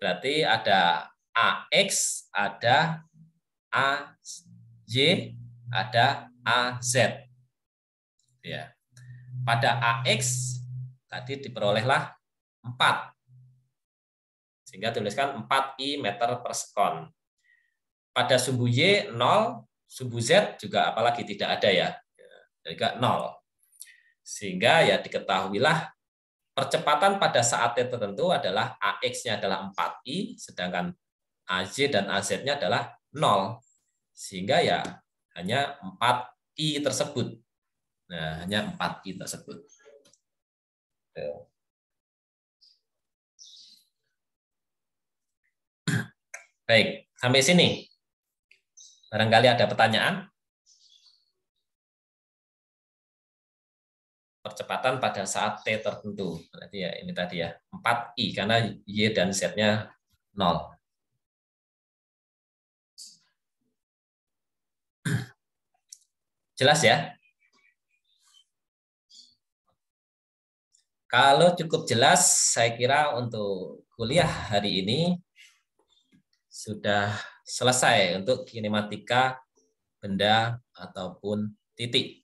berarti ada AX, ada AY, ada AZ. Ya. Pada AX tadi diperolehlah 4. Sehingga tuliskan 4i meter per sekon. Pada sumbu Y 0, sumbu Z juga apalagi tidak ada ya. Juga 0. Sehingga ya diketahuilah percepatan pada saat tertentu adalah AX-nya adalah 4I, sedangkan AJ dan AZ-nya adalah 0. Sehingga ya hanya 4I tersebut. Nah, hanya 4I tersebut. Baik, sampai sini. Barangkali ada pertanyaan? percepatan pada saat T tertentu. Berarti ya ini tadi ya, 4I karena Y dan Z-nya 0. Jelas ya? Kalau cukup jelas, saya kira untuk kuliah hari ini sudah selesai untuk kinematika benda ataupun titik.